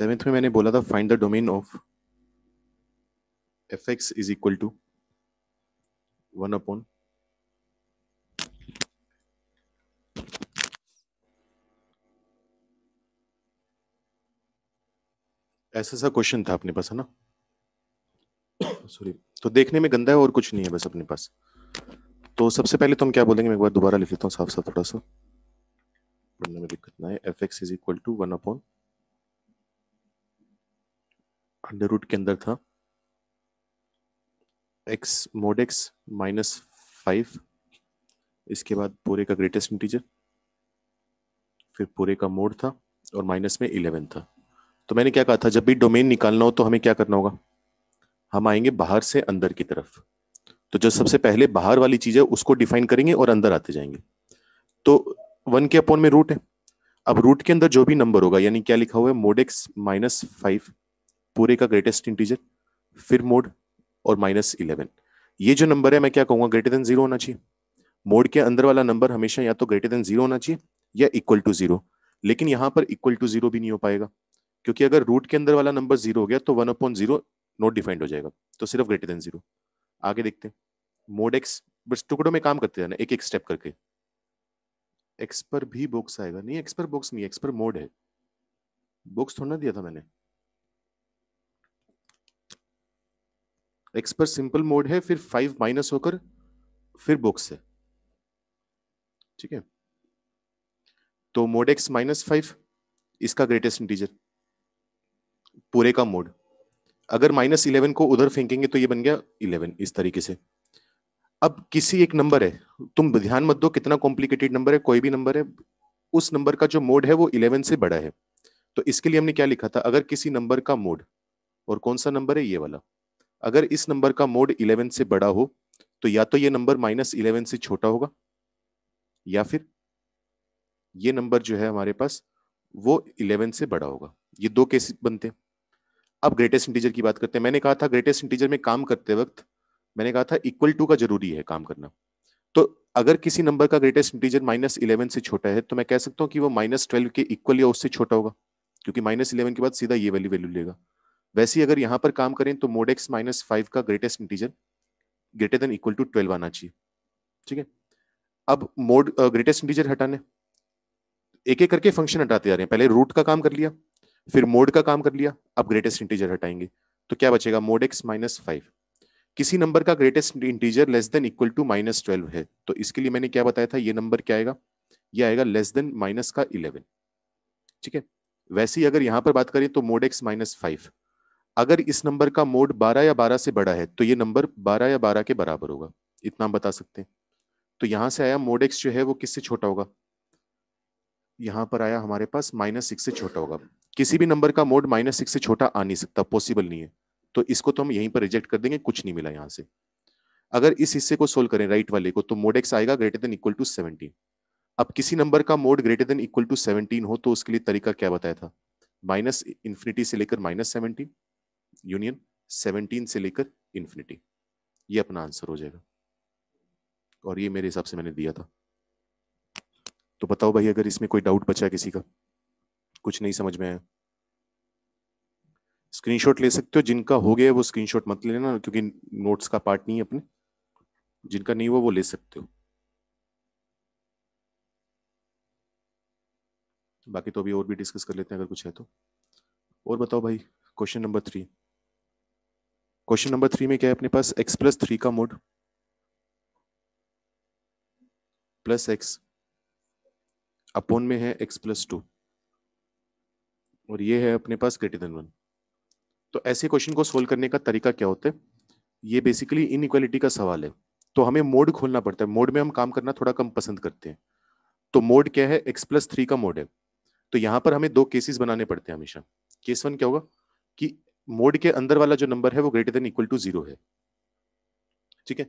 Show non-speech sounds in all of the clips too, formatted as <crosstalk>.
Seventh में मैंने बोला था find the domain of f x is equal to one upon ऐसा सा क्वेश्चन था अपने पास है ना सॉरी तो देखने में गंदा है और कुछ नहीं है बस अपने पास तो सबसे पहले तो हम क्या बोलेंगे मैं एक बार दोबारा लिख लेता हूँ साफ साफ थोड़ा सा पढ़ने में दिक्कत ना है f x is equal to one upon under root के अंदर था एक्स मोड माइनस फाइव इसके बाद पूरे का ग्रेटेस्ट इंटीजर फिर पूरे का मोड था और माइनस में इलेवन था तो मैंने क्या कहा था जब भी डोमेन निकालना हो तो हमें क्या करना होगा हम आएंगे बाहर से अंदर की तरफ तो जो सबसे पहले बाहर वाली चीज है उसको डिफाइन करेंगे और अंदर आते जाएंगे तो वन के अपॉन में रूट है अब रूट के अंदर जो भी नंबर होगा यानी क्या लिखा हुआ है मोडेक्स माइनस फाइव पूरे का ग्रेटेस्ट इंटीजर फिर मोड और माइनस इलेवन ये जो नंबर है मैं क्या कहूंगा ग्रेटर देन जीरो होना चाहिए मोड के अंदर वाला नंबर हमेशा या तो ग्रेटर देन जीरो होना चाहिए या इक्वल टू जीरो लेकिन यहां पर इक्वल टू जीरो भी नहीं हो पाएगा क्योंकि अगर रूट के अंदर वाला नंबर जीरो हो गया तो one upon zero not defined हो जाएगा तो सिर्फ ग्रेटर देन जीरो आगे देखते हैं मोड एक्स बस टुकड़ों में काम करते जाना एक एक स्टेप करके एक्स पर भी बॉक्स आएगा नहीं एक्स पर बॉक्स नहीं एक्स पर मोड है बॉक्स थोड़ा दिया था मैंने एक्स पर सिंपल मोड है फिर फाइव माइनस होकर फिर बुक्स है ठीक है तो मोड एक्स माइनस फाइव इसका ग्रेटेस्ट इंटीजर पूरे का मोड अगर माइनस इलेवन को उधर फेंकेंगे तो ये बन गया इलेवन इस तरीके से अब किसी एक नंबर है तुम ध्यान मत दो कितना कॉम्प्लिकेटेड नंबर है कोई भी नंबर है उस नंबर का जो मोड है वो इलेवन से बड़ा है तो इसके लिए हमने क्या लिखा था अगर किसी नंबर का मोड और कौन सा नंबर है ये वाला अगर इस नंबर का मोड इलेवन से बड़ा हो तो या तो ये नंबर माइनस इलेवन से छोटा होगा या फिर ये नंबर जो है हमारे पास वो इलेवन से बड़ा होगा ये दो केस बनते हैं अब ग्रेटेस्ट इंटीजर की बात करते हैं मैंने कहा था ग्रेटेस्ट इंटीजर में काम करते वक्त मैंने कहा था इक्वल टू का जरूरी है काम करना तो अगर किसी नंबर का ग्रेटेस्ट इंटीजर माइनस इलेवन से छोटा है तो मैं कह सकता हूं कि वो माइनस ट्वेल्व के इक्वल या उससे छोटा होगा क्योंकि माइनस इलेवन के बाद सीधा ये वाली वैल्यू लेगा वैसे ही अगर यहाँ पर काम करें तो मोड एक्स माइनस फाइव का greatest integer greater than equal to twelve आना चाहिए ठीक है अब मोड ग्रेटेस्ट इंटीजर हटाने एक एक करके फंक्शन हटाते जा रहे हैं पहले रूट का काम कर लिया फिर मोड का काम कर लिया अब ग्रेटेस्ट इंटीजर हटाएंगे तो क्या बचेगा मोड एक्स माइनस फाइव किसी नंबर का greatest integer less than equal to minus twelve है तो इसके लिए मैंने क्या बताया था ये नंबर क्या आएगा ये आएगा लेस देन माइनस का इलेवन ठीक है वैसे ही अगर यहां पर बात करें तो मोड एक्स माइनस फाइव अगर इस नंबर का मोड 12 या 12 से बड़ा है तो ये नंबर 12 या 12 के बराबर होगा इतना हम बता सकते हैं तो यहां से आया मोड एक्स जो है वो किससे छोटा होगा यहां पर आया हमारे पास माइनस सिक्स से छोटा होगा किसी भी नंबर का मोड माइनस सिक्स से छोटा आ नहीं सकता पॉसिबल नहीं है तो इसको तो हम यहीं पर रिजेक्ट कर देंगे कुछ नहीं मिला यहाँ से अगर इस हिस्से को सोल्व करें राइट वाले को तो मोड एक्स आएगा greater than equal to seventeen अब किसी नंबर का mod greater than equal to seventeen हो तो उसके लिए तरीका क्या बताया था माइनस इन्फिनिटी से लेकर माइनस सेवनटीन यूनियन सेवनटीन से लेकर इन्फिनिटी ये अपना आंसर हो जाएगा और ये मेरे हिसाब से मैंने दिया था तो बताओ भाई अगर इसमें कोई डाउट बचा है किसी का कुछ नहीं समझ में आया स्क्रीनशॉट ले सकते हो जिनका हो गया वो स्क्रीनशॉट मत लेना क्योंकि नोट्स का पार्ट नहीं है अपने जिनका नहीं हुआ वो ले सकते हो बाकी तो अभी और भी डिस्कस कर लेते हैं अगर कुछ है तो और बताओ भाई question number three question number three में क्या है अपने पास एक्स प्लस थ्री का मोड प्लस एक्स अपोन में है एक्स प्लस टू और ये है अपने पास ग्रेटर देन वन तो ऐसे क्वेश्चन को सोल्व करने का तरीका क्या होता है ये बेसिकली इन इक्वालिटी का सवाल है तो हमें मोड खोलना पड़ता है मोड में हम काम करना थोड़ा कम पसंद करते हैं तो मोड क्या है एक्स प्लस थ्री का मोड है तो यहां पर हमें दो केसेस बनाने पड़ते हैं हमेशा केस वन क्या होगा कि मोड के अंदर वाला जो नंबर है वो greater than equal to zero है ठीक है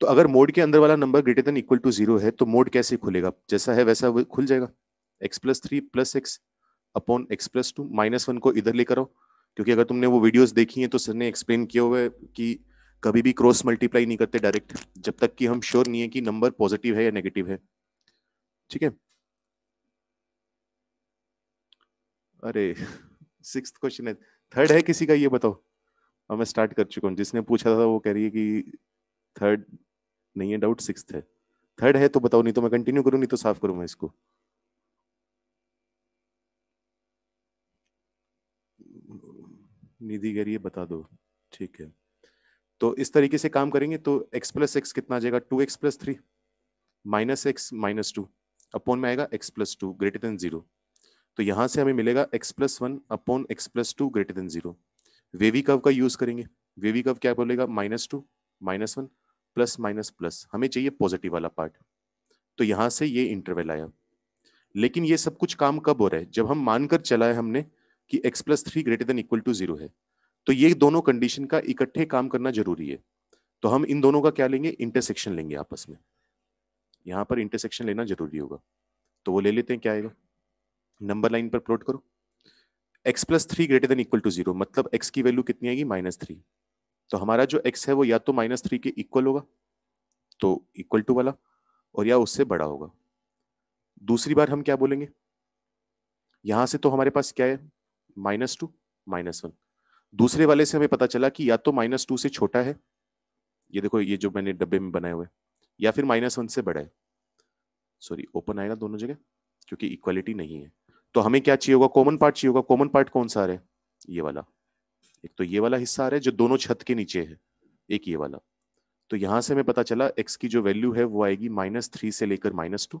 तो अगर मोड के अंदर वाला number greater than equal to zero है तो मोड कैसे खुलेगा जैसा है वैसा खुल जाएगा x plus three plus x upon x plus two minus one को इधर लेकर आओ क्योंकि अगर तुमने वो वीडियोस देखी हैं तो सर ने एक्सप्लेन किया हुआ है कि कभी भी क्रॉस मल्टीप्लाई नहीं करते डायरेक्ट जब तक कि हम श्योर नहीं है कि नंबर पॉजिटिव है या नेगेटिव है ठीक है अरे सिक्स <laughs> क्वेश्चन है थर्ड है किसी का ये बताओ अब मैं स्टार्ट कर चुका हूँ जिसने पूछा था वो कह रही है कि थर्ड नहीं है डाउट सिक्स है थर्ड है तो बताओ नहीं तो मैं कंटिन्यू करूँ नहीं तो साफ करूँ मैं इसको निधि कह रही है बता दो ठीक है तो इस तरीके से काम करेंगे तो x प्लस एक्स कितना आ जाएगा two x plus three minus x minus two upon में आएगा x plus two greater than zero तो यहां से हमें मिलेगा x plus one upon x plus two greater than zero wavy curve का यूज करेंगे वेवी कव क्या बोलेगा minus two minus one plus minus plus हमें चाहिए पॉजिटिव वाला पार्ट तो यहाँ से ये इंटरवल आया लेकिन ये सब कुछ काम कब हो रहा है जब हम मानकर चला है हमने कि x plus three greater than equal to zero है तो ये दोनों कंडीशन का इकट्ठे काम करना जरूरी है तो हम इन दोनों का क्या लेंगे इंटरसेक्शन लेंगे आपस में यहाँ पर इंटरसेक्शन लेना जरूरी होगा तो वो ले लेते हैं क्या आएगा नंबर लाइन पर प्लॉट करो x plus three greater than equal to zero मतलब x की वैल्यू कितनी आएगी माइनस थ्री तो हमारा जो x है वो या तो माइनस थ्री के इक्वल होगा तो इक्वल टू वाला और या उससे बड़ा होगा दूसरी बार हम क्या बोलेंगे यहां से तो हमारे पास क्या है माइनस टू माइनस वन दूसरे वाले से हमें पता चला कि या तो माइनस टू से छोटा है ये देखो ये जो मैंने डब्बे में बनाए हुए या फिर माइनस वन से बड़ा है सॉरी ओपन आएगा दोनों जगह क्योंकि इक्वालिटी नहीं है तो हमें क्या चाहिए होगा कॉमन पार्ट चाहिए होगा कॉमन पार्ट कौन सा आ रहा है ये वाला एक तो ये वाला हिस्सा आ रहा है जो दोनों छत के नीचे है एक ये वाला तो यहां से हमें पता चला एक्स की जो वैल्यू है वो आएगी माइनस थ्री से लेकर माइनस टू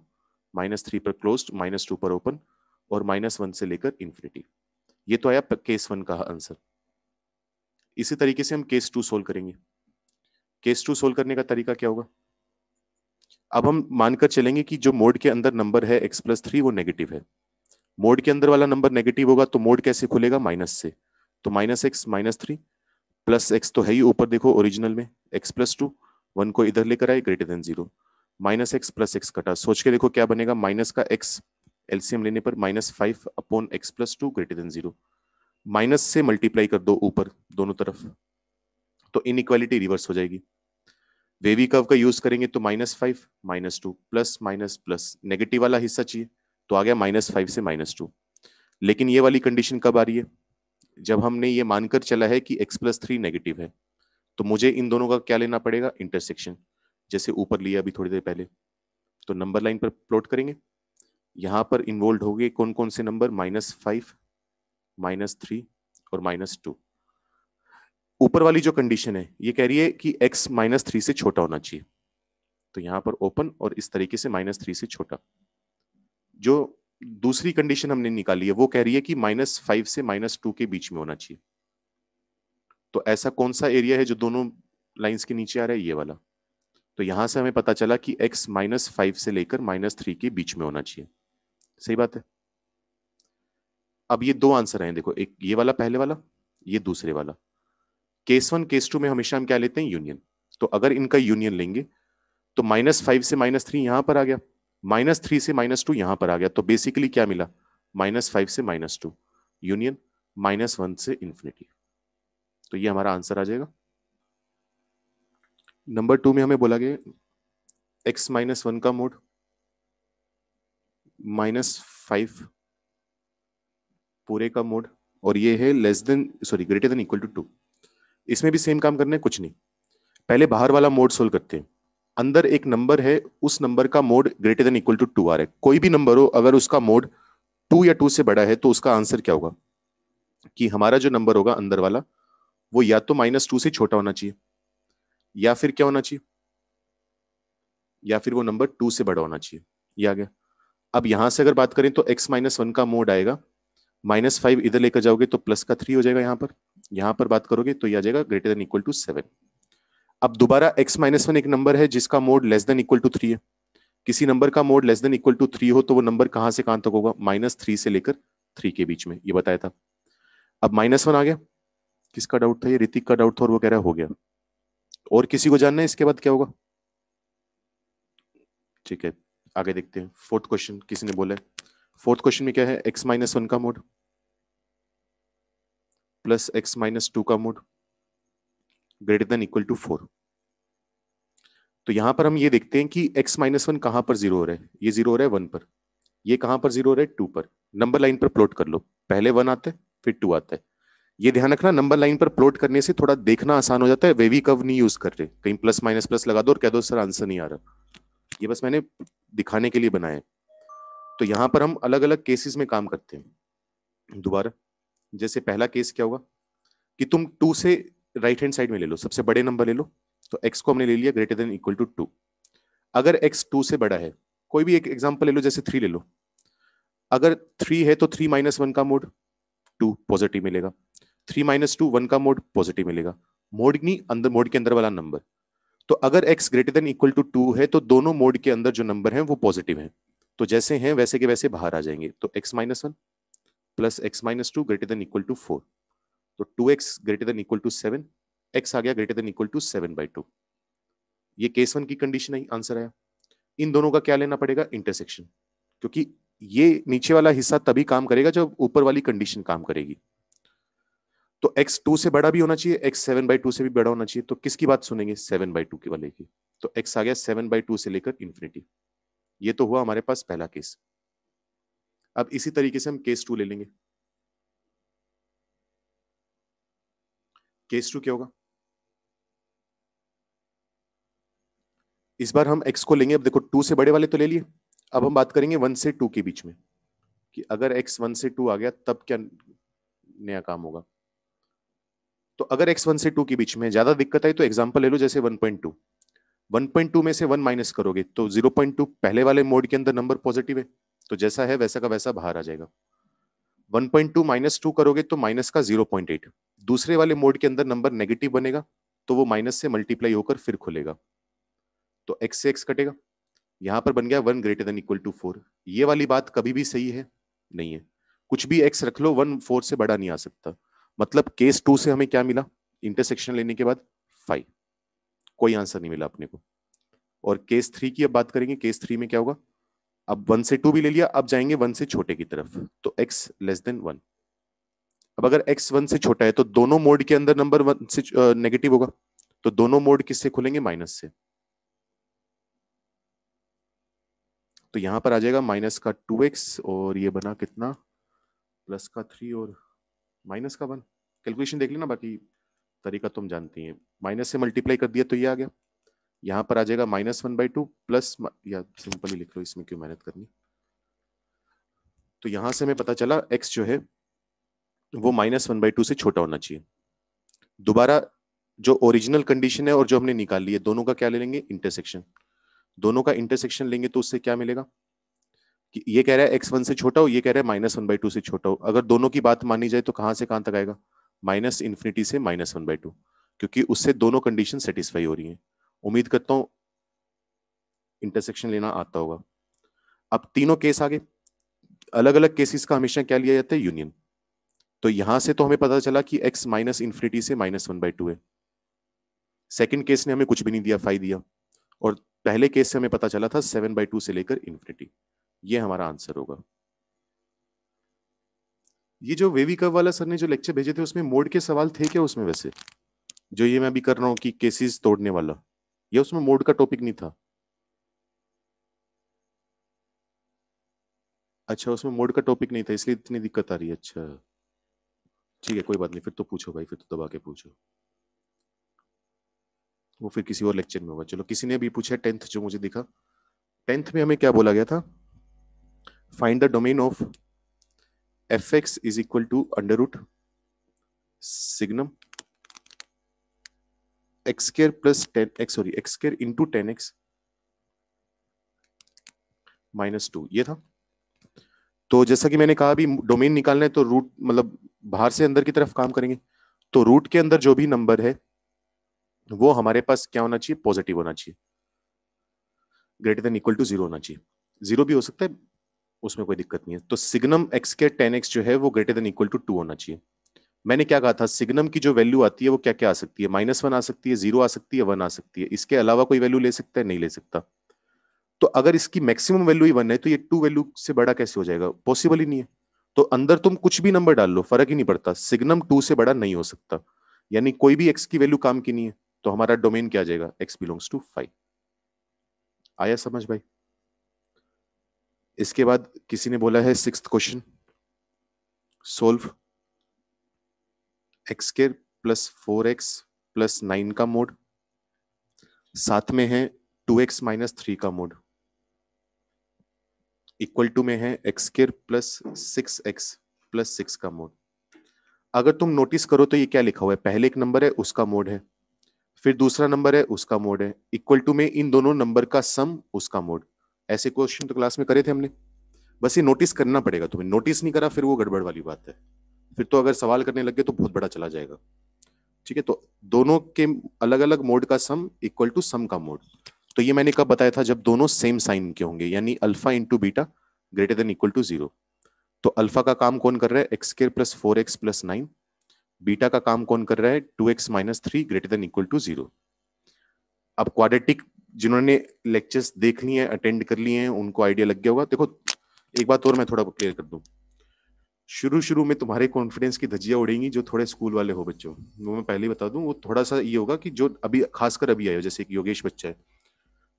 माइनस थ्री पर क्लोज माइनस टू पर ओपन और माइनस वन से लेकर इन्फिनिटी ये तो आया केस वन का आंसर इसी तरीके से हम केस टू सोल्व करेंगे केस टू सोल्व करने का तरीका क्या होगा अब हम मानकर चलेंगे कि जो मोड के अंदर नंबर है एक्स प्लस थ्री वो नेगेटिव है मोड के अंदर वाला नंबर नेगेटिव होगा तो मोड कैसे खुलेगा माइनस से तो minus x minus three plus x तो है ही ऊपर देखो ओरिजिनल में एक्स प्लस टू वन को इधर लेकर आए greater than zero minus x plus x कटा सोच के देखो क्या बनेगा माइनस का एक्स एलसीएम लेने पर minus five upon x plus two greater than zero minus से मल्टीप्लाई कर दो ऊपर दोनों तरफ तो इन इक्वालिटी रिवर्स हो जाएगी वेवी कर्व का यूज करेंगे तो minus five minus two plus minus plus negative वाला हिस्सा चाहिए तो आ गया माइनस फाइव से माइनस टू लेकिन ये वाली कंडीशन कब आ रही है जब हमने ये मानकर चला है कि x प्लस थ्री नेगेटिव है तो मुझे इन दोनों का क्या लेना पड़ेगा इंटरसेक्शन जैसे ऊपर लिया अभी थोड़ी देर पहले तो नंबर लाइन पर प्लॉट करेंगे यहां पर इन्वॉल्व हो गए कौन कौन से number minus five minus three और माइनस टू ऊपर वाली जो कंडीशन है ये कह रही है कि x माइनस थ्री से छोटा होना चाहिए तो यहाँ पर ओपन और इस तरीके से माइनस थ्री से छोटा जो दूसरी कंडीशन हमने निकाली है वो कह रही है कि माइनस फाइव से माइनस टू के बीच में होना चाहिए तो ऐसा कौन सा एरिया है जो दोनों लाइंस के नीचे आ रहा है ये वाला तो यहां से हमें पता चला कि एक्स माइनस फाइव से लेकर माइनस थ्री के बीच में होना चाहिए सही बात है अब ये दो आंसर हैं देखो एक ये वाला पहले वाला ये दूसरे वाला केस वन केस टू में हमेशा हम क्या लेते हैं यूनियन तो अगर इनका यूनियन लेंगे तो माइनस फाइव से माइनस थ्री यहां पर आ गया माइनस थ्री से माइनस टू यहां पर आ गया तो बेसिकली क्या मिला माइनस फाइव से minus two union minus one से इंफिनिटी तो ये हमारा आंसर आ जाएगा नंबर टू में हमें बोला गया एक्स माइनस वन का मोड माइनस फाइव पूरे का मोड और ये है less than sorry greater than equal to two इसमें भी सेम काम करना है कुछ नहीं पहले बाहर वाला मोड सोल्व करते हैं अंदर एक नंबर है उस नंबर का mod greater than equal to two or है कोई भी नंबर हो अगर उसका मोड टू या टू से बड़ा है तो उसका आंसर क्या होगा कि हमारा जो नंबर होगा अंदर वाला वो या तो माइनस टू से छोटा होना चाहिए या फिर क्या होना चाहिए या फिर वो नंबर टू से बड़ा होना चाहिए ये आ गया अब यहां से अगर बात करें तो एक्स माइनस वन का मोड आएगा माइनस फाइव इधर लेकर जाओगे तो प्लस का थ्री हो जाएगा यहां पर यहां पर बात करोगे तो यह आ जाएगा greater than equal to seven अब दोबारा x माइनस वन एक नंबर है जिसका mod less than equal to three है किसी नंबर का mod less than equal to three हो तो वो नंबर कहां से कहां तक होगा माइनस थ्री से लेकर थ्री के बीच में ये बताया था अब माइनस वन आ गया किसका डाउट था ये ऋतिक का डाउट था और वो कह रहा है हो गया और किसी को जानना है इसके बाद क्या होगा ठीक है आगे देखते हैं फोर्थ क्वेश्चन किसी ने बोला फोर्थ क्वेश्चन में क्या है एक्स माइनस वन का mod plus x minus two का mod greater than equal to four तो यहां पर हम ये देखते हैं कि x माइनस वन कहां पर जीरो हो रहा है ये जीरो हो रहा है वन पर ये कहां पर जीरो हो रहा है टू पर नंबर लाइन पर प्लॉट कर लो पहले वन आता है फिर टू आता है ये ध्यान रखना नंबर लाइन पर प्लॉट करने से थोड़ा देखना आसान हो जाता है वेवी कव नहीं यूज कर रहे कहीं प्लस माइनस प्लस लगा दो और कह दो सर आंसर नहीं आ रहा ये बस मैंने दिखाने के लिए बनाया तो यहां पर हम अलग अलग केसेस में काम करते हैं दोबारा जैसे पहला केस क्या होगा कि तुम टू से राइट हैंड साइड में ले लो सबसे बड़े नंबर ले लो तो एक्स को हमने ले लिया greater than equal to two अगर एक्स टू से बड़ा है कोई भी एक एग्जाम्पल ले लो जैसे थ्री ले लो अगर थ्री है तो थ्री माइनस वन का मोड टू पॉजिटिव मिलेगा थ्री माइनस टू वन का मोड पॉजिटिव मिलेगा मोड नहीं अंदर मोड के अंदर वाला नंबर तो अगर x greater than equal to two two तो दोनों मोड के अंदर जो नंबर है वो पॉजिटिव है तो जैसे हैं वैसे के वैसे बाहर आ जाएंगे तो x minus one plus x minus two greater than equal to four तो two x greater than equal to seven x आ गया greater than equal to seven by two ये केस वन की कंडीशन है आंसर आया इन दोनों का क्या लेना पड़ेगा इंटरसेक्शन क्योंकि ये नीचे वाला हिस्सा तभी काम करेगा जब ऊपर वाली कंडीशन काम करेगी तो एक्स टू से बड़ा भी होना चाहिए एक्स सेवन बाई टू से भी बड़ा होना चाहिए तो किसकी बात सुनेंगे 7 बाई टू की वाले की तो एक्स आ गया सेवन बाई टू से लेकर इन्फिनिटी ये तो हुआ हमारे पास पहला केस अब इसी तरीके से हम केस टू ले लेंगे केस टू क्या होगा इस बार हम एक्स को लेंगे अब देखो टू से बड़े वाले तो ले लिए अब हम बात करेंगे वन से टू के बीच में कि अगर एक्स वन से टू आ गया तब क्या नया काम होगा तो अगर एक्स वन से टू के बीच में ज्यादा दिक्कत आई तो एग्जाम्पल ले लो जैसे one point two one point two में से वन माइनस करोगे तो जीरो पॉइंट टू पहले वाले मोड के अंदर नंबर पॉजिटिव है तो जैसा है वैसा का वैसा बाहर आ जाएगा 1.2 पॉइंट टू माइनस टू करोगे तो माइनस का 0.8 दूसरे वाले मोड के अंदर नंबर नेगेटिव बनेगा तो वो माइनस से मल्टीप्लाई होकर फिर खुलेगा तो एक्स से एक्स कटेगा यहां पर बन गया one greater than equal to four ये वाली बात कभी भी सही है नहीं है कुछ भी एक्स रख लो वन फोर से बड़ा नहीं आ सकता मतलब केस टू से हमें क्या मिला इंटरसेक्शन लेने के बाद फाइव कोई आंसर नहीं मिला अपने को और केस थ्री की अब बात करेंगे केस थ्री में क्या होगा अब वन से टू भी ले लिया अब जाएंगे वन से छोटे की तरफ तो एक्स लेस देन वन अब अगर एक्स वन से छोटा है तो दोनों मोड के अंदर नंबर वन से नेगेटिव होगा तो दोनों मोड किससे खुलेंगे माइनस से तो यहां पर आ जाएगा माइनस का टू एक्स और ये बना कितना प्लस का थ्री और माइनस का वन कैलकुलेशन देख लेना बाकी तरीका तुम तो जानती है माइनस से मल्टीप्लाई कर दिया तो ये आ गया यहां पर आ जाएगा minus one by two plus या सिंपल ही लिख लो इसमें क्यों मेहनत करनी तो यहां से हमें पता चला एक्स जो है वो माइनस वन बाई टू से छोटा होना चाहिए दोबारा जो ओरिजिनल कंडीशन है और जो हमने निकाल लिया दोनों का क्या ले लेंगे इंटरसेक्शन दोनों का इंटरसेक्शन लेंगे तो उससे क्या मिलेगा कि ये कह रहा है एक्स वन से छोटा हो ये कह रहा है माइनस वन बाई टू से छोटा हो अगर दोनों की बात मानी जाए तो कहां से कहां तक आएगा माइनस इन्फिनिटी से माइनस वन बाई टू क्योंकि उससे दोनों कंडीशन सेटिस्फाई हो रही है उम्मीद करता हूँ इंटरसेक्शन लेना आता होगा अब तीनों केस आगे अलग अलग केसेस का हमेशा क्या लिया जाता है यूनियन तो यहां से तो हमें पता चला कि x माइनस इन्फिनिटी से माइनस वन बाई टू है सेकेंड केस ने हमें कुछ भी नहीं दिया फाइव दिया और पहले केस से हमें पता चला था सेवन बाई टू से लेकर इन्फिनिटी ये हमारा आंसर होगा ये जो वेवी कर्व वाला सर ने जो लेक्चर भेजे थे उसमें मोड के सवाल थे क्या उसमें वैसे जो ये मैं अभी कर रहा हूं कि केसेस तोड़ने वाला ये उसमें मोड का टॉपिक नहीं था अच्छा उसमें मोड का टॉपिक नहीं था इसलिए इतनी दिक्कत आ रही है अच्छा ठीक है कोई बात नहीं फिर तो पूछो भाई फिर तो दबा के पूछो वो फिर किसी और लेक्चर में होगा चलो किसी ने भी पूछा टेंथ जो मुझे दिखा टेंथ में हमें क्या बोला गया था find the domain of f x is equal to under root signum x square plus 10x sorry x square into 10x ten x minus two ये था तो जैसा कि मैंने कहा अभी डोमेन निकालना है तो रूट मतलब बाहर से अंदर की तरफ काम करेंगे तो रूट के अंदर जो भी नंबर है वो हमारे पास क्या होना चाहिए पॉजिटिव होना चाहिए greater than equal to zero होना चाहिए जीरो भी हो सकता है उसमें कोई दिक्कत नहीं है तो सिग्नम एक्स के टेन एक्स जो है वो greater than equal to two होना चाहिए मैंने क्या कहा था सिग्नम की जो वैल्यू आती है वो क्या क्या आ सकती है माइनस वन आ सकती है जीरो आ सकती है वन आ सकती है इसके अलावा कोई वैल्यू ले सकता है नहीं ले सकता तो अगर इसकी मैक्सिमम वैल्यू ही वन है तो ये टू वैल्यू से बड़ा कैसे हो जाएगा पॉसिबल ही नहीं है तो अंदर तुम कुछ भी नंबर डाल लो फर्क ही नहीं पड़ता सिग्नम टू से बड़ा नहीं हो सकता यानी कोई भी एक्स की वैल्यू काम की नहीं है तो हमारा डोमेन क्या जाएगा एक्स बिलोंग्स टू फाइव आया समझ भाई इसके बाद किसी ने बोला है सिक्स क्वेश्चन सोल्व एक्स के plus four x plus nine का मोड साथ में है टू एक्स माइनस थ्री का मोड इक्वल टू में है x square plus six x plus six का मोड अगर तुम नोटिस करो तो ये क्या लिखा हुआ है पहले एक नंबर है उसका मोड है फिर दूसरा नंबर है उसका मोड है इक्वल टू में इन दोनों नंबर का सम उसका मोड ऐसे क्वेश्चन तो क्लास में करे थे हमने बस ये नोटिस करना पड़ेगा तुम्हें नोटिस नहीं करा फिर वो गड़बड़ वाली बात है फिर तो अगर सवाल करने लगे तो बहुत बड़ा चला जाएगा ठीक है तो दोनों के अलग अलग मोड का सम इक्वल टू सम का मोड तो ये मैंने कब बताया था जब दोनों सेम साइन के होंगे यानी alpha into beta greater than equal to zero तो अल्फा का काम कौन कर रहा है एक्स के plus four x plus nine beta का काम कौन कर रहा है two x minus three greater than equal to zero अब क्वाड्रेटिक जिन्होंने लेक्चर्स देख लिए अटेंड कर लिए हैं उनको आइडिया लग गया होगा देखो एक बात और मैं थोड़ा क्लियर कर दूं शुरू शुरू में तुम्हारे कॉन्फिडेंस की धजिया उड़ेंगी जो थोड़े स्कूल वाले हो बच्चों मैं पहले बता दूं वो थोड़ा सा ये होगा कि जो अभी खासकर अभी आयो जैसे कि योगेश बच्चा है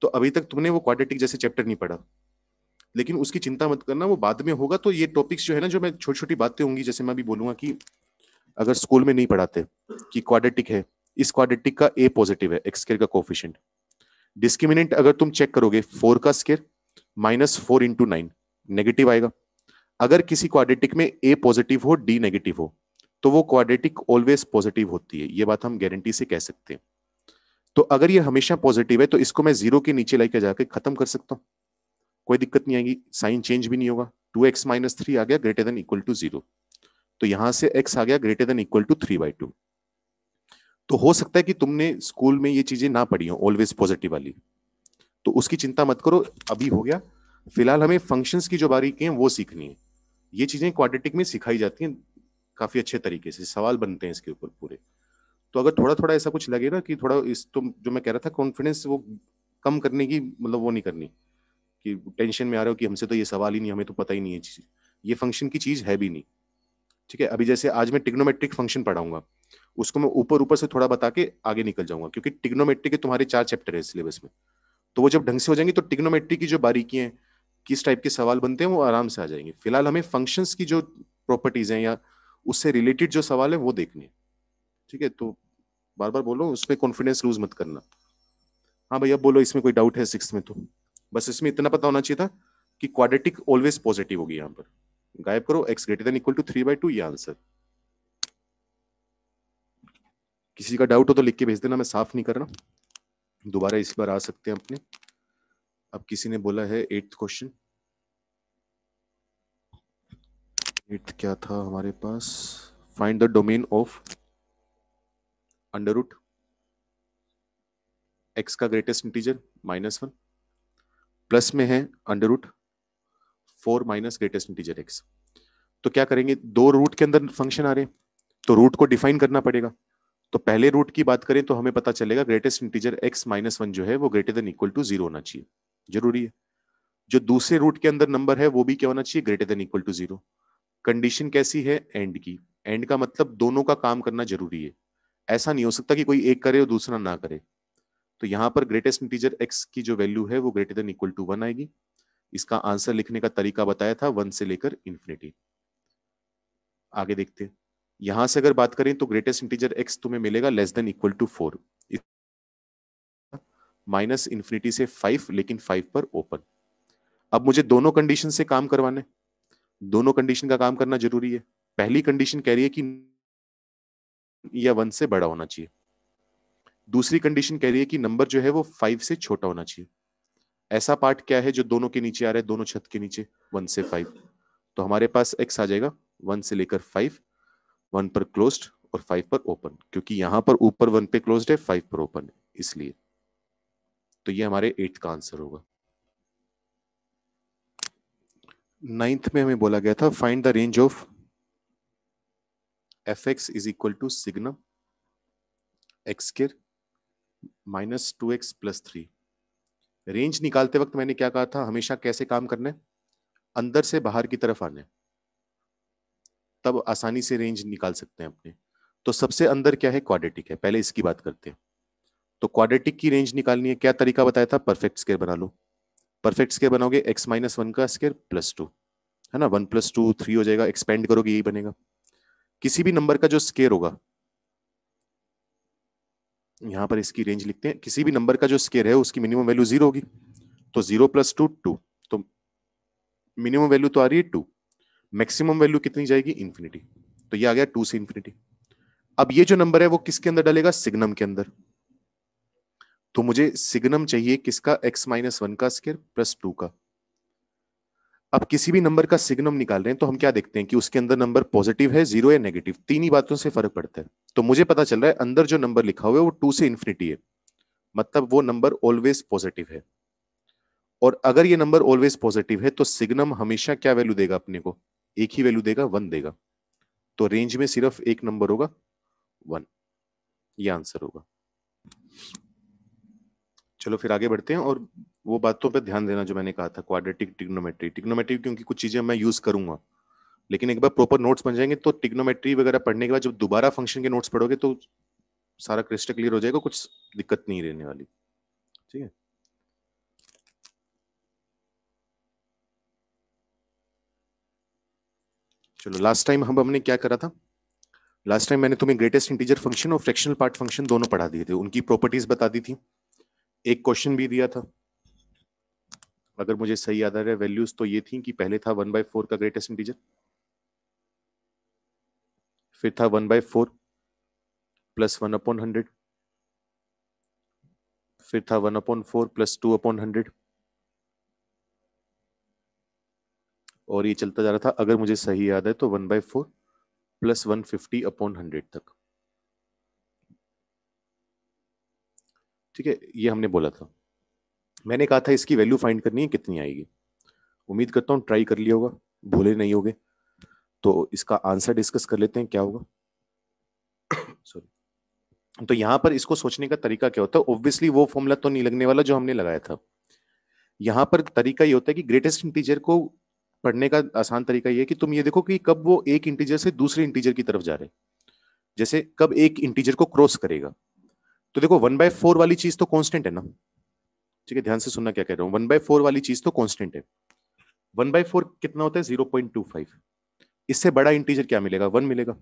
तो अभी तक तुमने वो क्वाड्रेटिक जैसे चैप्टर नहीं पढ़ा लेकिन उसकी चिंता मत करना वो बाद में होगा तो ये टॉपिक्स जो है ना जो मैं छोटी छोटी बातें होंगी जैसे मैं भी बोलूंगा कि अगर स्कूल में नहीं पढ़ाते कि क्वाड्रेटिक है इस क्वाड्रेटिक का ए पॉजिटिव है एक्स का कोफिशियंट डिस्क्रिमिनेंट अगर तुम चेक करोगे फोर का square minus four into nine negative आएगा अगर किसी क्वाड्रेटिक में ए पॉजिटिव हो डी नेगेटिव हो तो वो क्वाड्रेटिक ऑलवेज पॉजिटिव होती है ये बात हम गारंटी से कह सकते हैं तो अगर ये हमेशा पॉजिटिव है तो इसको मैं जीरो के नीचे लेके जाकर खत्म कर सकता हूँ कोई दिक्कत नहीं आएगी साइन चेंज भी नहीं होगा टू एक्स माइनस थ्री आ गया greater than equal to zero तो यहां से एक्स आ गया greater than equal to three by two तो हो सकता है कि तुमने स्कूल में ये चीजें ना पढ़ी हो ऑलवेज पॉजिटिव वाली तो उसकी चिंता मत करो अभी हो गया फिलहाल हमें फंक्शंस की जो है वो सीखनी है ये चीजें क्वाड्रेटिक में सिखाई जाती हैं काफी अच्छे तरीके से सवाल बनते हैं इसके ऊपर पूरे तो अगर थोड़ा थोड़ा ऐसा कुछ लगे ना कि थोड़ा इस तो जो मैं कह रहा था कॉन्फिडेंस वो कम करने की मतलब वो नहीं करनी कि टेंशन में आ रहे हो कि हमसे तो ये सवाल ही नहीं हमें तो पता ही नहीं है चीज ये फंक्शन की चीज है भी नहीं ठीक है अभी जैसे आज मैं टिग्नोमेट्रिक फंक्शन पढ़ाऊंगा उसको मैं ऊपर ऊपर से थोड़ा बता के आगे निकल जाऊंगा क्योंकि टिग्नोमेट्री के तुम्हारे चार चैप्टर है सिलेबस में तो वो जब ढंग से हो जाएंगे तो टिग्नोमेट्री की जो बारीकियां हैं किस टाइप के सवाल बनते हैं वो आराम से आ जाएंगे फिलहाल हमें फंक्शंस की जो प्रॉपर्टीज हैं या उससे रिलेटेड जो सवाल है वो देखने ठीक है तो बार बार बोलो उसमें कॉन्फिडेंस लूज मत करना हाँ भैया बोलो इसमें कोई डाउट है सिक्स में तो बस इसमें इतना पता होना चाहिए था कि क्वाड्रेटिक ऑलवेज पॉजिटिव होगी यहाँ पर गायब करो x greater than equal to three by two ये आंसर किसी का डाउट हो तो लिख के भेज देना मैं साफ नहीं कर रहा दोबारा इस बार आ सकते हैं अपने अब किसी ने बोला है एट्थ क्वेश्चन एट्थ क्या था हमारे पास find the domain of under x का greatest integer minus one plus में है under root four minus greatest integer x तो क्या करेंगे दो रूट के अंदर फंक्शन आ रहे हैं तो रूट को डिफाइन करना पड़ेगा तो पहले रूट की बात करें तो हमें पता चलेगा greatest integer x minus one जो है वो greater than equal to zero होना चाहिए जरूरी है जो दूसरे रूट के अंदर नंबर है वो भी क्या होना चाहिए greater than equal to zero condition कैसी है एंड की एंड का मतलब दोनों का काम करना जरूरी है ऐसा नहीं हो सकता कि कोई एक करे और दूसरा ना करे तो यहाँ पर ग्रेटेस्ट इंटीजर एक्स की जो वैल्यू है वो greater than equal to one आएगी इसका आंसर लिखने का तरीका बताया था वन से लेकर इन्फिनिटी आगे देखते हैं यहां से अगर बात करें तो ग्रेटेस्ट इंटीजर एक्स तुम्हें मिलेगा less than equal to four minus infinity से फाइव लेकिन फाइव पर ओपन अब मुझे दोनों कंडीशन से काम करवाने दोनों कंडीशन का काम करना जरूरी है पहली कंडीशन कह रही है कि या वन से बड़ा होना चाहिए दूसरी कंडीशन कह रही है कि नंबर जो है वो फाइव से छोटा होना चाहिए ऐसा पार्ट क्या है जो दोनों के नीचे आ रहा है दोनों छत के नीचे वन से फाइव तो हमारे पास एक्स आ जाएगा वन से लेकर फाइव वन पर क्लोज्ड और फाइव पर ओपन क्योंकि यहां पर ऊपर वन पे क्लोज्ड है फाइव पर ओपन है इसलिए तो ये हमारे एट्थ का आंसर होगा नाइन्थ में हमें बोला गया था find the range of f x is equal to signum x minus two x plus three range निकालते वक्त मैंने क्या कहा था हमेशा कैसे काम करने अंदर से बाहर की तरफ आने तब आसानी से रेंज निकाल सकते हैं अपने तो सबसे अंदर क्या है क्वाड्रेटिक है पहले इसकी बात करते हैं तो क्वाड्रेटिक की रेंज निकालनी है क्या तरीका बताया था परफेक्ट स्केयर बना लो परफेक्ट स्केयर बनाओगे एक्स माइनस वन का स्केयर प्लस टू है ना वन प्लस टू थ्री हो जाएगा एक्सपेंड करोगे यही बनेगा किसी भी नंबर का जो स्केयर होगा यहां पर इसकी रेंज लिखते हैं किसी भी नंबर का जो स्केयर है उसकी मिनिमम वैल्यू जीरो होगी तो जीरो प्लस टू टू तो मिनिमम वैल्यू तो आ रही है टू मैक्सिमम वैल्यू कितनी जाएगी इन्फिनिटी तो ये आ गया टू से इन्फिनिटी अब ये जो नंबर है वो किसके अंदर डालेगा सिग्नम के अंदर तो मुझे सिग्नम चाहिए किसका x माइनस वन का स्केयर प्लस टू का अब किसी भी नंबर का सिग्नम निकाल रहे हैं तो हम क्या देखते हैं कि उसके अंदर नंबर पॉजिटिव है जीरो या नेगेटिव तीन ही बातों से फर्क पड़ता है तो मुझे पता चल रहा है अंदर जो नंबर लिखा हुआ है वो टू से इन्फिनिटी है मतलब वो नंबर ऑलवेज पॉजिटिव है और अगर ये नंबर ऑलवेज पॉजिटिव है तो सिग्नम हमेशा क्या वैल्यू देगा अपने को एक ही वैल्यू देगा वन देगा तो रेंज में सिर्फ एक नंबर होगा वन ये आंसर होगा चलो फिर आगे बढ़ते हैं और वो बातों पर ध्यान देना जो मैंने कहा था क्वाड्रेटिक टिग्नोमेट्री टिग्नोमेट्री क्योंकि कुछ चीजें मैं यूज करूंगा लेकिन एक बार प्रॉपर नोट्स बन जाएंगे तो टिग्नोमेट्री वगैरह पढ़ने के बाद जब दोबारा फंक्शन के नोट्स पढ़ोगे तो सारा क्रिस्टल क्लियर हो जाएगा कुछ दिक्कत नहीं रहने वाली ठीक है चलो लास्ट टाइम हम हमने क्या करा था लास्ट टाइम मैंने तुम्हें ग्रेटेस्ट इंटीजर फंक्शन और फ्रैक्शनल पार्ट फंक्शन दोनों पढ़ा दिए थे उनकी प्रॉपर्टीज बता दी थी एक क्वेश्चन भी दिया था अगर मुझे सही याद आ रहा है वैल्यूज तो ये थी कि पहले था वन बाई फोर का ग्रेटेस्ट इंटीजर फिर था one by four plus one upon hundred फिर था one upon four plus two upon hundred और ये चलता जा रहा था अगर मुझे सही याद है तो one by four plus one fifty upon hundred तक ठीक है ये हमने बोला था मैंने कहा था इसकी वैल्यू फाइंड करनी है कितनी आएगी उम्मीद करता हूँ ट्राई कर लिया होगा भूले नहीं होगे तो इसका आंसर डिस्कस कर लेते हैं क्या होगा सॉरी तो यहाँ पर इसको सोचने का तरीका क्या होता है ऑब्वियसली वो फॉर्मूला तो नहीं लगने वाला जो हमने लगाया था यहाँ पर तरीका ये होता है कि ग्रेटेस्ट इंटीजर को पढ़ने का आसान तरीका ये है कि तुम ये देखो कि कब वो एक इंटीजर से दूसरे इंटीजर की तरफ जा रहे जैसे कब एक इंटीजर को क्रॉस करेगा तो देखो वन बाय फोर वाली चीज तो कॉन्स्टेंट है ना ठीक है ध्यान से सुनना क्या कह रहा हूँ वन बाय फोर वाली चीज तो कॉन्स्टेंट है वन बाय फोर कितना होता है जीरो पॉइंट टू फाइव इससे बड़ा इंटीजर क्या मिलेगा वन मिलेगा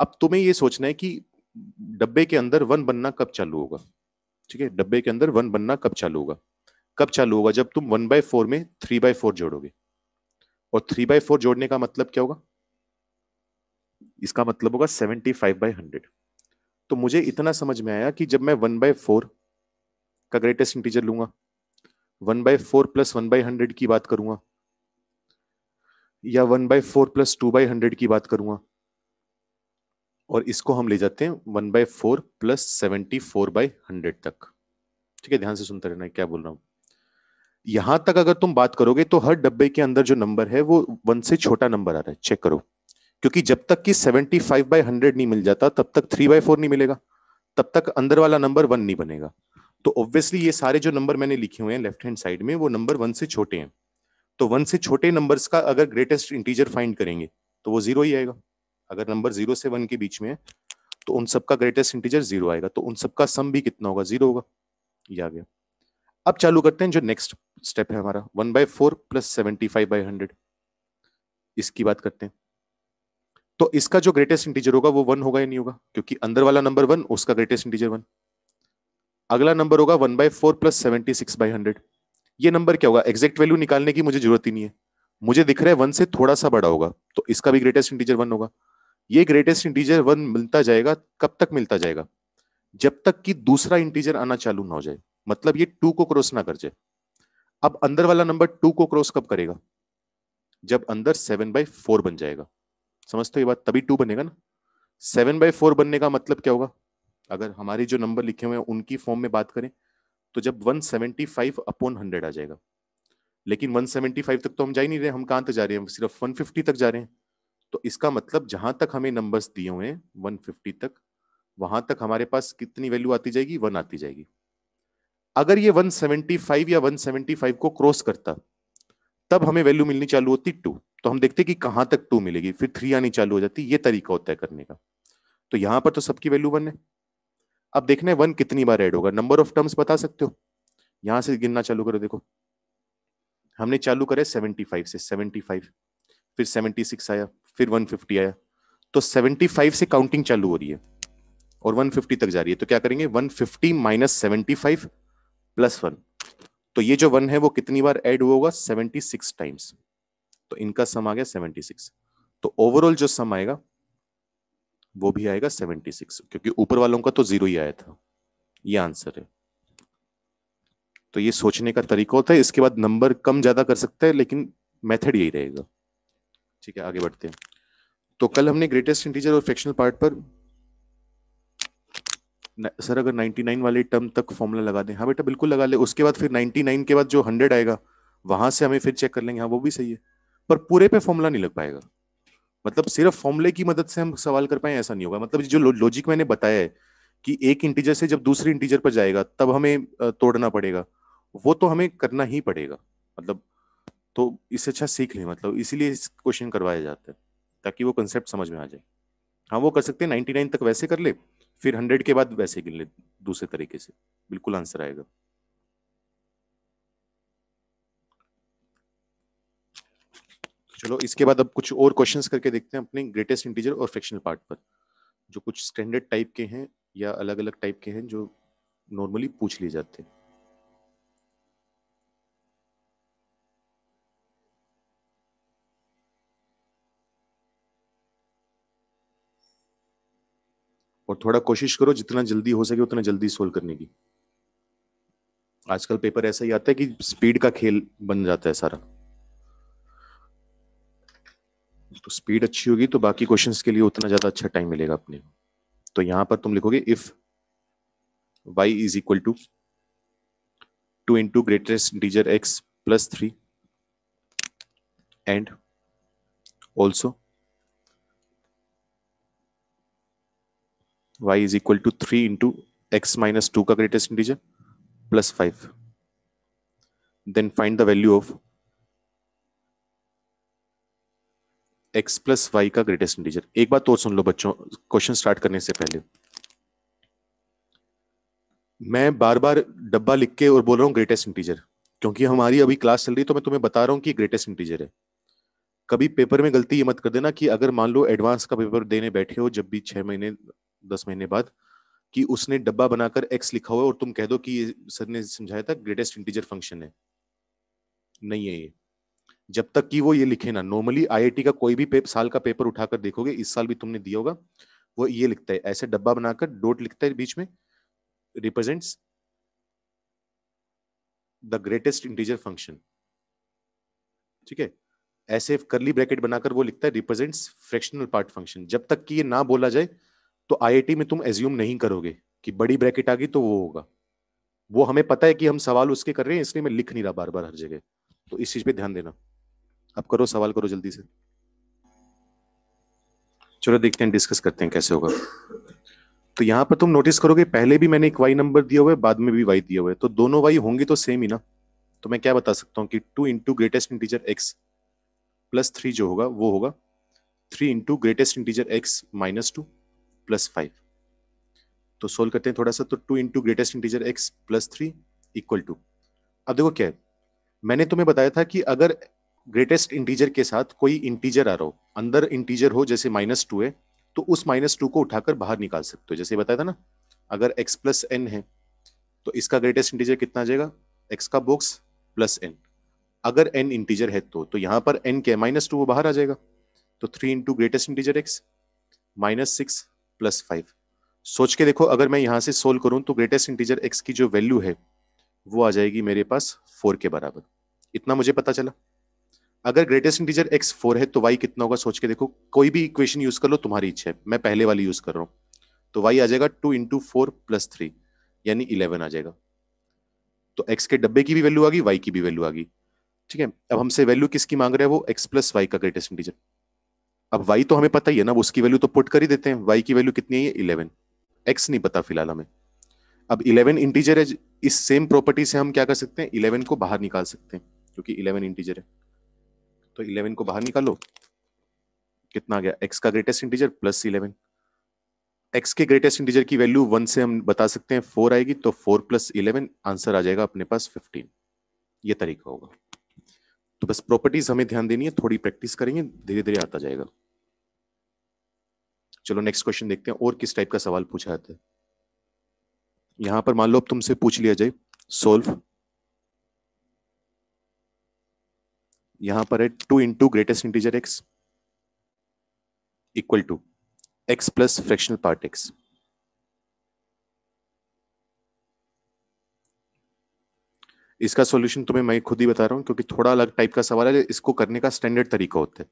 अब तुम्हें यह सोचना है कि डब्बे के अंदर वन बनना कब चालू होगा ठीक है डब्बे के अंदर वन बनना कब चालू होगा कब चालू होगा जब तुम वन बाय फोर में थ्री बाय फोर जोड़ोगे और थ्री बाय फोर जोड़ने का मतलब क्या होगा इसका मतलब होगा सेवेंटी फाइव बाई हंड्रेड तो मुझे इतना समझ में आया कि जब मैं वन बाय फोर का ग्रेटेस्ट इंटीजर लूंगा one by four plus one by hundred की बात करूंगा या one by four plus two by hundred की बात करूंगा और इसको हम ले जाते हैं one by four plus seventy four by hundred तक ठीक है ध्यान से सुनते रहना क्या बोल रहा हूं यहां तक अगर तुम बात करोगे तो हर डब्बे के अंदर जो नंबर है वो वन से छोटा नंबर आ रहा है चेक करो क्योंकि जब तक कि 75 बाई हंड्रेड नहीं मिल जाता तब तक 3 बाय फोर नहीं मिलेगा तब तक अंदर वाला नंबर वन नहीं बनेगा तो ऑब्वियसली ये सारे जो नंबर मैंने लिखे हुए हैं लेफ्ट हैंड साइड में वो नंबर वन से छोटे हैं तो वन से छोटे नंबर्स का अगर ग्रेटेस्ट इंटीजर फाइंड करेंगे तो वो जीरो ही आएगा अगर नंबर जीरो से वन के बीच में है तो उन सबका ग्रेटेस्ट इंटीजर जीरो आएगा तो उन सबका सम भी कितना होगा जीरो होगा ये आ गया अब चालू करते हैं जो नेक्स्ट स्टेप है हमारा one by four plus seventy five by hundred इसकी बात करते हैं तो इसका जो ग्रेटेस्ट इंटीजर होगा वो वन होगा या नहीं होगा क्योंकि अंदर वाला नंबर वन उसका ग्रेटेस्ट इंटीजर वन अगला नंबर होगा one by four plus seventy six by hundred ये नंबर क्या होगा एग्जैक्ट वैल्यू निकालने की मुझे जरूरत ही नहीं है मुझे दिख रहा है वन से थोड़ा सा बड़ा होगा तो इसका भी ग्रेटेस्ट इंटीजर वन होगा ये ग्रेटेस्ट इंटीजर वन मिलता जाएगा कब तक मिलता जाएगा जब तक कि दूसरा इंटीजर आना चालू ना हो जाए मतलब ये टू को क्रॉस ना कर जाए अब अंदर वाला नंबर टू को क्रॉस कब करेगा जब अंदर सेवन बाई फोर बन जाएगा समझते हो ये बात तभी टू बनेगा ना सेवन बाई फोर बनने का मतलब क्या होगा अगर हमारे जो नंबर लिखे हुए हैं उनकी फॉर्म में बात करें तो जब वन फाइव अपॉन हंड्रेड आ जाएगा लेकिन फाइव तक तो हम जा ही नहीं रहे हम कहाँ तक जा रहे हैं सिर्फ वन फिफ्टी तक जा रहे हैं तो इसका मतलब जहां तक हमें नंबर्स दिए हुए हैं फिफ्टी तक वहां तक हमारे पास कितनी वैल्यू आती जाएगी वन आती जाएगी अगर ये वन फाइव या वन फाइव को क्रॉस करता तब हमें वैल्यू मिलनी चालू होती टू तो हम देखते हैं कि कहां तक टू मिलेगी फिर थ्री आनी चालू हो जाती है ये तरीका होता है करने का तो यहां पर तो सबकी वैल्यू वन है अब देखना है वन कितनी बार एड होगा नंबर ऑफ टर्म्स बता सकते हो यहां से गिनना चालू करो देखो हमने चालू करे सेवेंटी फाइव से सेवेंटी फाइव फिर सेवेंटी सिक्स आया फिर वन फिफ्टी आया तो सेवेंटी फाइव से काउंटिंग चालू हो रही है और वन फिफ्टी तक जा रही है तो क्या करेंगे one fifty minus seventy five plus one तो ये जो वन है वो कितनी बार एड हुआ सेवेंटी सिक्स टाइम्स तो इनका सम आ गया सेवेंटी सिक्स तो ओवरऑल जो सम आएगा वो भी आएगा सेवेंटी सिक्स क्योंकि ऊपर वालों का तो जीरो ही आया था ये आंसर है तो ये सोचने का तरीका होता है इसके बाद नंबर कम ज्यादा कर सकते हैं लेकिन मेथड यही रहेगा ठीक है आगे बढ़ते हैं तो कल हमने ग्रेटेस्ट इंटीजर और फ्रैक्शनल पार्ट पर सर अगर 99 वाले टर्म तक फॉर्मूला लगा दें हाँ बेटा बिल्कुल लगा ले उसके बाद फिर 99 के बाद जो 100 आएगा वहां से हमें फिर चेक कर लेंगे हाँ वो भी सही है पर पूरे पे फॉर्मूला नहीं लग पाएगा मतलब सिर्फ फॉर्मूले की मदद से हम सवाल कर पाए ऐसा नहीं होगा मतलब जो लॉजिक मैंने बताया है कि एक इंटीजर से जब दूसरे इंटीजर पर जाएगा तब हमें तोड़ना पड़ेगा वो तो हमें करना ही पड़ेगा मतलब तो इससे अच्छा सीख ले मतलब इसीलिए इस क्वेश्चन करवाया जाता है ताकि वो कंसेप्ट समझ में आ जाए हाँ वो कर सकते हैं नाइनटी नाइन तक वैसे कर ले फिर हंड्रेड के बाद वैसे गिन ले दूसरे तरीके से बिल्कुल आंसर आएगा चलो इसके बाद अब कुछ और क्वेश्चंस करके देखते हैं अपने ग्रेटेस्ट इंटीजर और फ्रैक्शनल पार्ट पर जो कुछ स्टैंडर्ड टाइप के हैं या अलग अलग टाइप के हैं जो नॉर्मली पूछ लिए जाते हैं और थोड़ा कोशिश करो जितना जल्दी हो सके उतना जल्दी सोल्व करने की आजकल पेपर ऐसा ही आता है कि स्पीड का खेल बन जाता है सारा तो स्पीड अच्छी होगी तो बाकी क्वेश्चन के लिए उतना ज्यादा अच्छा टाइम मिलेगा अपने तो यहां पर तुम लिखोगे if y is equal to two into greatest integer x plus three and also y is equal to three into x minus two का greatest integer plus five then find the value of x plus y का greatest integer एक बात तो सुन लो बच्चों question start करने से पहले मैं बार बार डब्बा लिख के और बोल रहा हूँ ग्रेटेस्ट इंटीजर क्योंकि हमारी अभी क्लास चल रही है तो मैं तुम्हें बता रहा हूँ कि ग्रेटेस्ट इंटीजर है कभी पेपर में गलती ये मत कर देना कि अगर मान लो एडवांस का पेपर देने बैठे हो जब भी छह महीने दस महीने बाद कि उसने डब्बा बनाकर एक्स लिखा हुआ है और तुम कह दो कि सर ने समझाया था ग्रेटेस्ट इंटीजर फंक्शन है नहीं है ये जब तक कि वो ये लिखे ना नॉर्मली आईआईटी का कोई भी साल का पेपर उठाकर देखोगे इस साल भी तुमने दिया होगा वो ये लिखता है ऐसे डब्बा बनाकर डोट लिखता है बीच में represents the greatest integer function ठीक है ऐसे करली ब्रैकेट बनाकर वो लिखता है रिप्रेजेंट्स फ्रैक्शनल पार्ट फंक्शन जब तक कि ये ना बोला जाए तो आईआईटी में तुम एज्यूम नहीं करोगे कि बड़ी ब्रैकेट आ गई तो वो होगा वो हमें पता है कि हम सवाल उसके कर रहे हैं इसलिए मैं लिख नहीं रहा बार बार हर जगह तो इस चीज पे ध्यान देना अब करो सवाल करो जल्दी से चलो देखते हैं डिस्कस करते हैं कैसे होगा तो यहां पर तुम नोटिस करोगे पहले भी मैंने एक वाई नंबर दिया हुआ है बाद में भी वाई दिया हुआ है तो दोनों वाई होंगे तो सेम ही ना तो मैं क्या बता सकता हूं कि two into greatest integer x plus three जो होगा वो होगा three into greatest integer x minus two plus five तो सोल्व करते हैं थोड़ा सा तो two into greatest integer x plus three equal to अब देखो क्या है मैंने तुम्हें बताया था कि अगर ग्रेटेस्ट इंटीजर के साथ कोई इंटीजर आ रहा हो अंदर इंटीजर हो जैसे माइनस टू है तो उस माइनस टू को उठाकर बाहर निकाल सकते हो जैसे बताया था ना अगर एक्स प्लस एन है तो इसका ग्रेटेस्ट इंटीजर कितना आ जाएगा एक्स का बॉक्स प्लस एन अगर एन इंटीजर है तो तो यहाँ पर एन क्या है माइनस टू वो बाहर आ जाएगा तो three into greatest integer x minus six plus five सोच के देखो अगर मैं यहाँ से सोल्व करूँ तो ग्रेटेस्ट इंटीजर एक्स की जो वैल्यू है वो आ जाएगी मेरे पास फोर के बराबर इतना मुझे पता चला अगर ग्रेटेस्ट इंटीजर एक्स फोर है तो वाई कितना होगा सोच के देखो कोई भी इक्वेशन यूज कर लो तुम्हारी इच्छा है मैं पहले वाली यूज कर रहा हूँ तो वाई आ जाएगा two into four plus three यानी इलेवन आ जाएगा तो एक्स के डब्बे की भी वैल्यू आ गई वाई की भी वैल्यू आ गई ठीक है अब हमसे वैल्यू किसकी मांग रहे हैं वो एक्स प्लस वाई का ग्रेटेस्ट इंटीजर अब वाई तो हमें पता ही है ना उसकी वैल्यू तो पुट कर ही देते हैं वाई की वैल्यू कितनी है इलेवन एक्स नहीं पता फिलहाल हमें अब इलेवन इंटीजर है इस सेम प्रॉपर्टी से हम क्या कर सकते हैं इलेवन को बाहर निकाल सकते हैं क्योंकि इलेवन इंटीजर है तो इलेवन को बाहर निकालो कितना गया एक्स का greatest integer plus eleven x के ग्रेटेस्ट इंटीजर की वैल्यू वन से हम बता सकते हैं फोर आएगी तो फोर प्लस इलेवन आंसर आ जाएगा अपने पास फिफ्टीन ये तरीका होगा तो बस प्रॉपर्टीज हमें ध्यान देनी है थोड़ी प्रैक्टिस करेंगे धीरे धीरे आता जाएगा चलो नेक्स्ट क्वेश्चन देखते हैं और किस टाइप का सवाल पूछा जाता है यहां पर मान लो अब तुमसे पूछ लिया जाए सोल्व यहां पर है two into greatest integer x equal to x plus fractional part x इसका सॉल्यूशन तुम्हें मैं खुद ही बता रहा हूं क्योंकि थोड़ा अलग टाइप का सवाल है इसको करने का स्टैंडर्ड तरीका होता है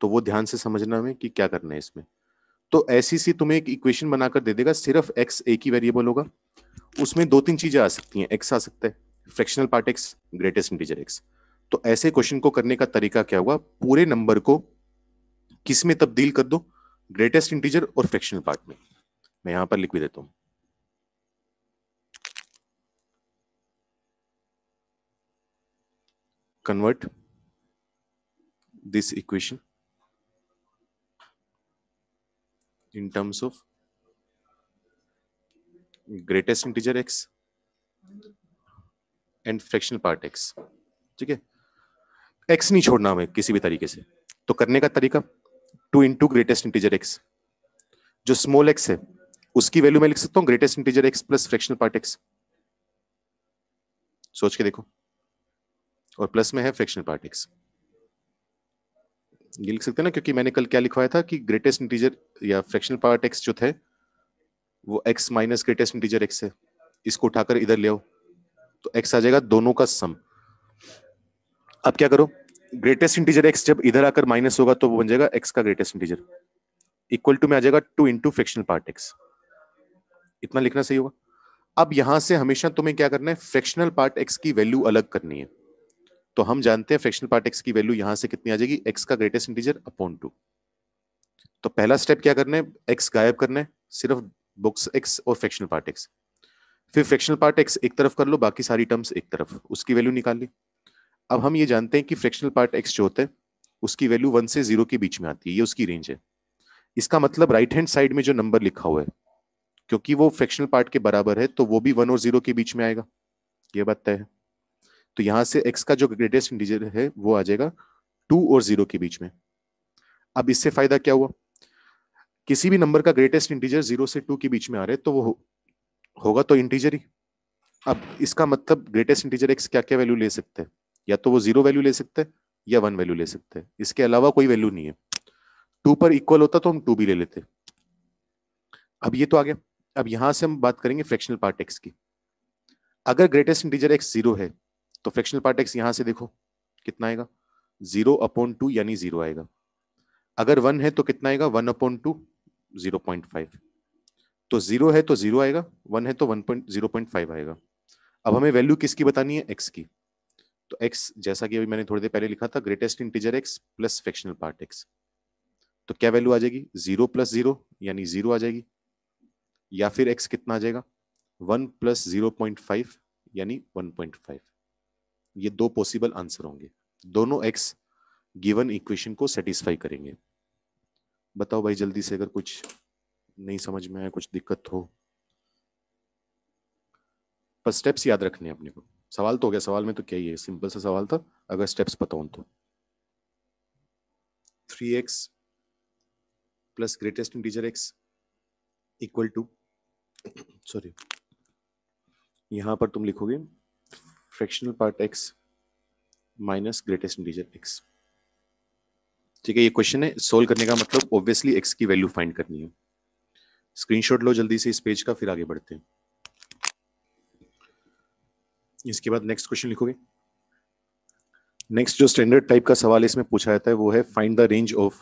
तो वो ध्यान से समझना में कि क्या करना है इसमें तो ऐसी सी तुम्हें एक इक्वेशन बनाकर दे देगा सिर्फ एक्स एक ही वेरिएबल होगा उसमें दो तीन चीजें आ सकती हैं एक्स आ सकता है fractional part x greatest integer x तो ऐसे क्वेश्चन को करने का तरीका क्या हुआ पूरे नंबर को किस में तब्दील कर दो ग्रेटेस्ट इंटीजर और फ्रैक्शनल पार्ट में मैं यहां पर लिख भी देता हूं convert this equation in terms of greatest integer x and fractional part x ठीक है एक्स नहीं छोड़ना हमें किसी भी तरीके से तो करने का तरीका two into greatest integer x जो स्मॉल एक्स है उसकी वैल्यू मैं लिख सकता हूँ greatest integer x plus fractional part x सोच के देखो और प्लस में है फ्रैक्शनल पार्ट एक्स ये लिख सकते हैं ना क्योंकि मैंने कल क्या लिखवाया था कि ग्रेटेस्ट इंटीजर या फ्रैक्शनल पार्ट एक्स जो थे वो x minus greatest integer x है इसको उठाकर इधर ले आओ तो एक्स आ जाएगा दोनों का सम अब क्या करो ग्रेटेस्ट इंटीजर एक्स जब इधर आकर माइनस होगा तो वो बन जाएगा एक्स का ग्रेटेस्ट इंटीजर इक्वल टू में आ जाएगा two into fractional part x इतना लिखना सही होगा अब यहां से हमेशा तुम्हें क्या करना है फ्रैक्शनल पार्ट एक्स की वैल्यू अलग करनी है तो हम जानते हैं फ्रैक्शनल पार्ट एक्स की वैल्यू यहां से कितनी आ जाएगी एक्स का ग्रेटेस्ट इंटीजर अपॉन टू तो पहला स्टेप क्या करना है एक्स गायब करना है सिर्फ बुक्स एक्स और फ्रैक्शनल पार्ट एक्स फिर फ्रैक्शनल पार्ट एक्स एक तरफ कर लो बाकी सारी टर्म्स एक तरफ उसकी वैल्यू निकाल ली अब हम ये जानते हैं कि फ्रैक्शनल पार्ट एक्स जो होता है उसकी वैल्यू वन से जीरो के बीच में आती है ये उसकी रेंज है इसका मतलब राइट हैंड साइड में जो नंबर लिखा हुआ है क्योंकि वो फ्रैक्शनल पार्ट के बराबर है तो वो भी वन और जीरो के बीच में आएगा ये बात तय है तो यहां से एक्स का जो ग्रेटेस्ट इंटीजर है वो आ जाएगा टू और जीरो के बीच में अब इससे फायदा क्या हुआ किसी भी नंबर का ग्रेटेस्ट इंटीजर जीरो से टू के बीच में आ रहे तो वो होगा तो इंटीजर ही अब इसका मतलब ग्रेटेस्ट इंटीजर एक्स क्या क्या वैल्यू ले सकते हैं या तो वो जीरो वैल्यू ले सकते हैं या वन वैल्यू ले सकते हैं इसके अलावा कोई वैल्यू नहीं है टू पर इक्वल होता तो हम टू भी ले लेते अब ये तो आ गया अब यहां से हम बात करेंगे फ्रैक्शनल पार्ट एक्स की अगर ग्रेटेस्ट इंटीजर एक्स जीरो है तो फ्रैक्शनल पार्ट एक्स यहां से देखो कितना आएगा जीरो अपॉन टू यानी जीरो आएगा अगर वन है तो कितना आएगा one upon two zero point five तो जीरो है तो जीरो आएगा वन है तो one point zero point five आएगा अब हमें वैल्यू किसकी बतानी है एक्स की तो एक्स जैसा कि अभी मैंने थोड़ी देर पहले लिखा था greatest integer x plus fractional part x तो क्या वैल्यू आ जाएगी जीरो प्लस जीरो यानी जीरो आ जाएगी या फिर x कितना आ जाएगा one plus zero point five यानी वन पॉइंट फाइव ये दो पॉसिबल आंसर होंगे दोनों एक्स गिवन इक्वेशन को सेटिस्फाई करेंगे बताओ भाई जल्दी से अगर कुछ नहीं समझ में आया कुछ दिक्कत हो पर स्टेप्स याद रखने अपने को सवाल तो हो गया सवाल में तो क्या ही है सिंपल सा सवाल था अगर स्टेप्स पता हूं तो three x plus greatest integer x equal to sorry यहां पर तुम लिखोगे fractional part x minus greatest integer x ठीक है ये क्वेश्चन है सोल्व करने का मतलब ऑब्वियसली एक्स की वैल्यू फाइंड करनी है स्क्रीनशॉट लो जल्दी से इस पेज का फिर आगे बढ़ते हैं इसके बाद नेक्स्ट क्वेश्चन लिखोगे नेक्स्ट जो स्टैंडर्ड टाइप का सवाल इसमें पूछा जाता है वो है find the range of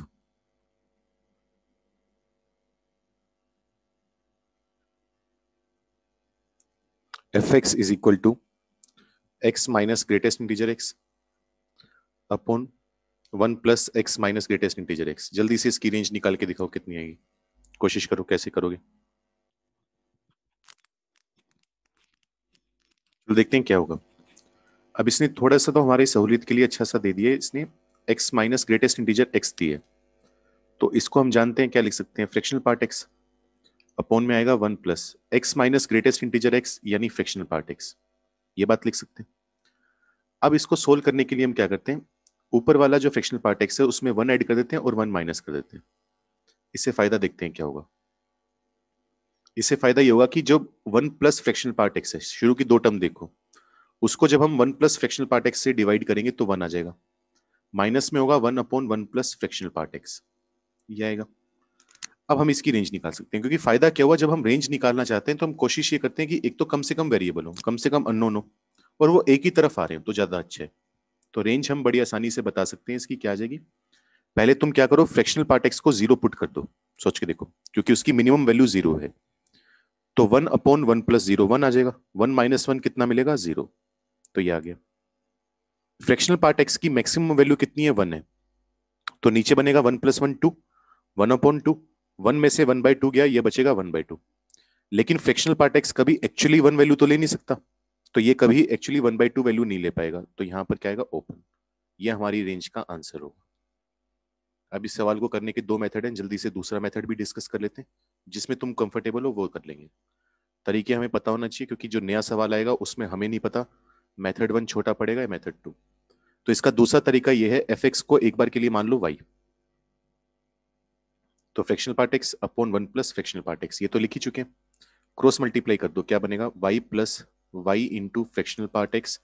f x is equal to x minus greatest integer x upon one plus x minus greatest integer x जल्दी से इसकी रेंज निकाल के दिखाओ कितनी आएगी कोशिश करो कैसे करोगे तो देखते हैं क्या होगा अब इसने थोड़ा सा तो हमारी सहूलियत के लिए अच्छा सा दे दिया इसने x minus greatest integer x दिए तो इसको हम जानते हैं क्या लिख सकते हैं फ्रैक्शनल पार्ट एक्स अपॉन में आएगा one plus x minus greatest integer x यानी फ्रैक्शनल पार्ट एक्स ये बात लिख सकते हैं अब इसको सोल्व करने के लिए हम क्या करते हैं ऊपर वाला जो फ्रैक्शनल पार्ट एक्स है उसमें वन ऐड कर देते हैं और वन माइनस कर देते हैं इससे फायदा देखते हैं क्या होगा इससे फायदा ये होगा कि जो one plus fractional part x है शुरू की दो टर्म देखो उसको जब हम one plus fractional part x से डिवाइड करेंगे तो वन आ जाएगा माइनस में होगा one upon one plus fractional part x ये आएगा अब हम इसकी रेंज निकाल सकते हैं क्योंकि फायदा क्या हुआ जब हम रेंज निकालना चाहते हैं तो हम कोशिश ये करते हैं कि एक तो कम से कम वेरिएबल हो कम से कम अननोन हो और वो एक ही तरफ आ रहे हो तो ज्यादा अच्छा है तो रेंज हम बड़ी आसानी से बता सकते हैं इसकी क्या आ जाएगी पहले तुम क्या करो फ्रैक्शनल पार्ट एक्स को जीरो पुट कर दो सोच के देखो क्योंकि उसकी मिनिमम वैल्यू जीरो है तो one upon one plus zero one आ जाएगा वन माइनस वन कितना मिलेगा जीरो तो ये आ गया फ्रैक्शनल पार्ट एक्स की मैक्सिमम वैल्यू कितनी है वन है तो नीचे बनेगा one plus one two one upon two one में से वन बाई टू गया ये बचेगा वन बाई टू लेकिन फ्रैक्शनल पार्ट एक्स कभी एक्चुअली वन वैल्यू तो ले नहीं सकता तो ये कभी actually one by two value नहीं ले पाएगा तो यहां पर क्या आएगा ओपन ये हमारी रेंज का आंसर होगा अब इस सवाल को करने के दो मेथड हैं जल्दी से दूसरा मेथड भी डिस्कस कर लेते हैं जिसमें तुम कंफर्टेबल हो वो कर लेंगे तरीके हमें पता होना चाहिए क्योंकि जो नया सवाल आएगा उसमें हमें नहीं पता मेथड वन छोटा पड़ेगा या मेथड टू तो इसका दूसरा तरीका ये है एफ एक्स को एक बार के लिए मान लो वाई तो fractional part x upon one plus fractional part x ये तो लिख ही चुके क्रॉस मल्टीप्लाई कर दो क्या बनेगा y plus y into fractional part x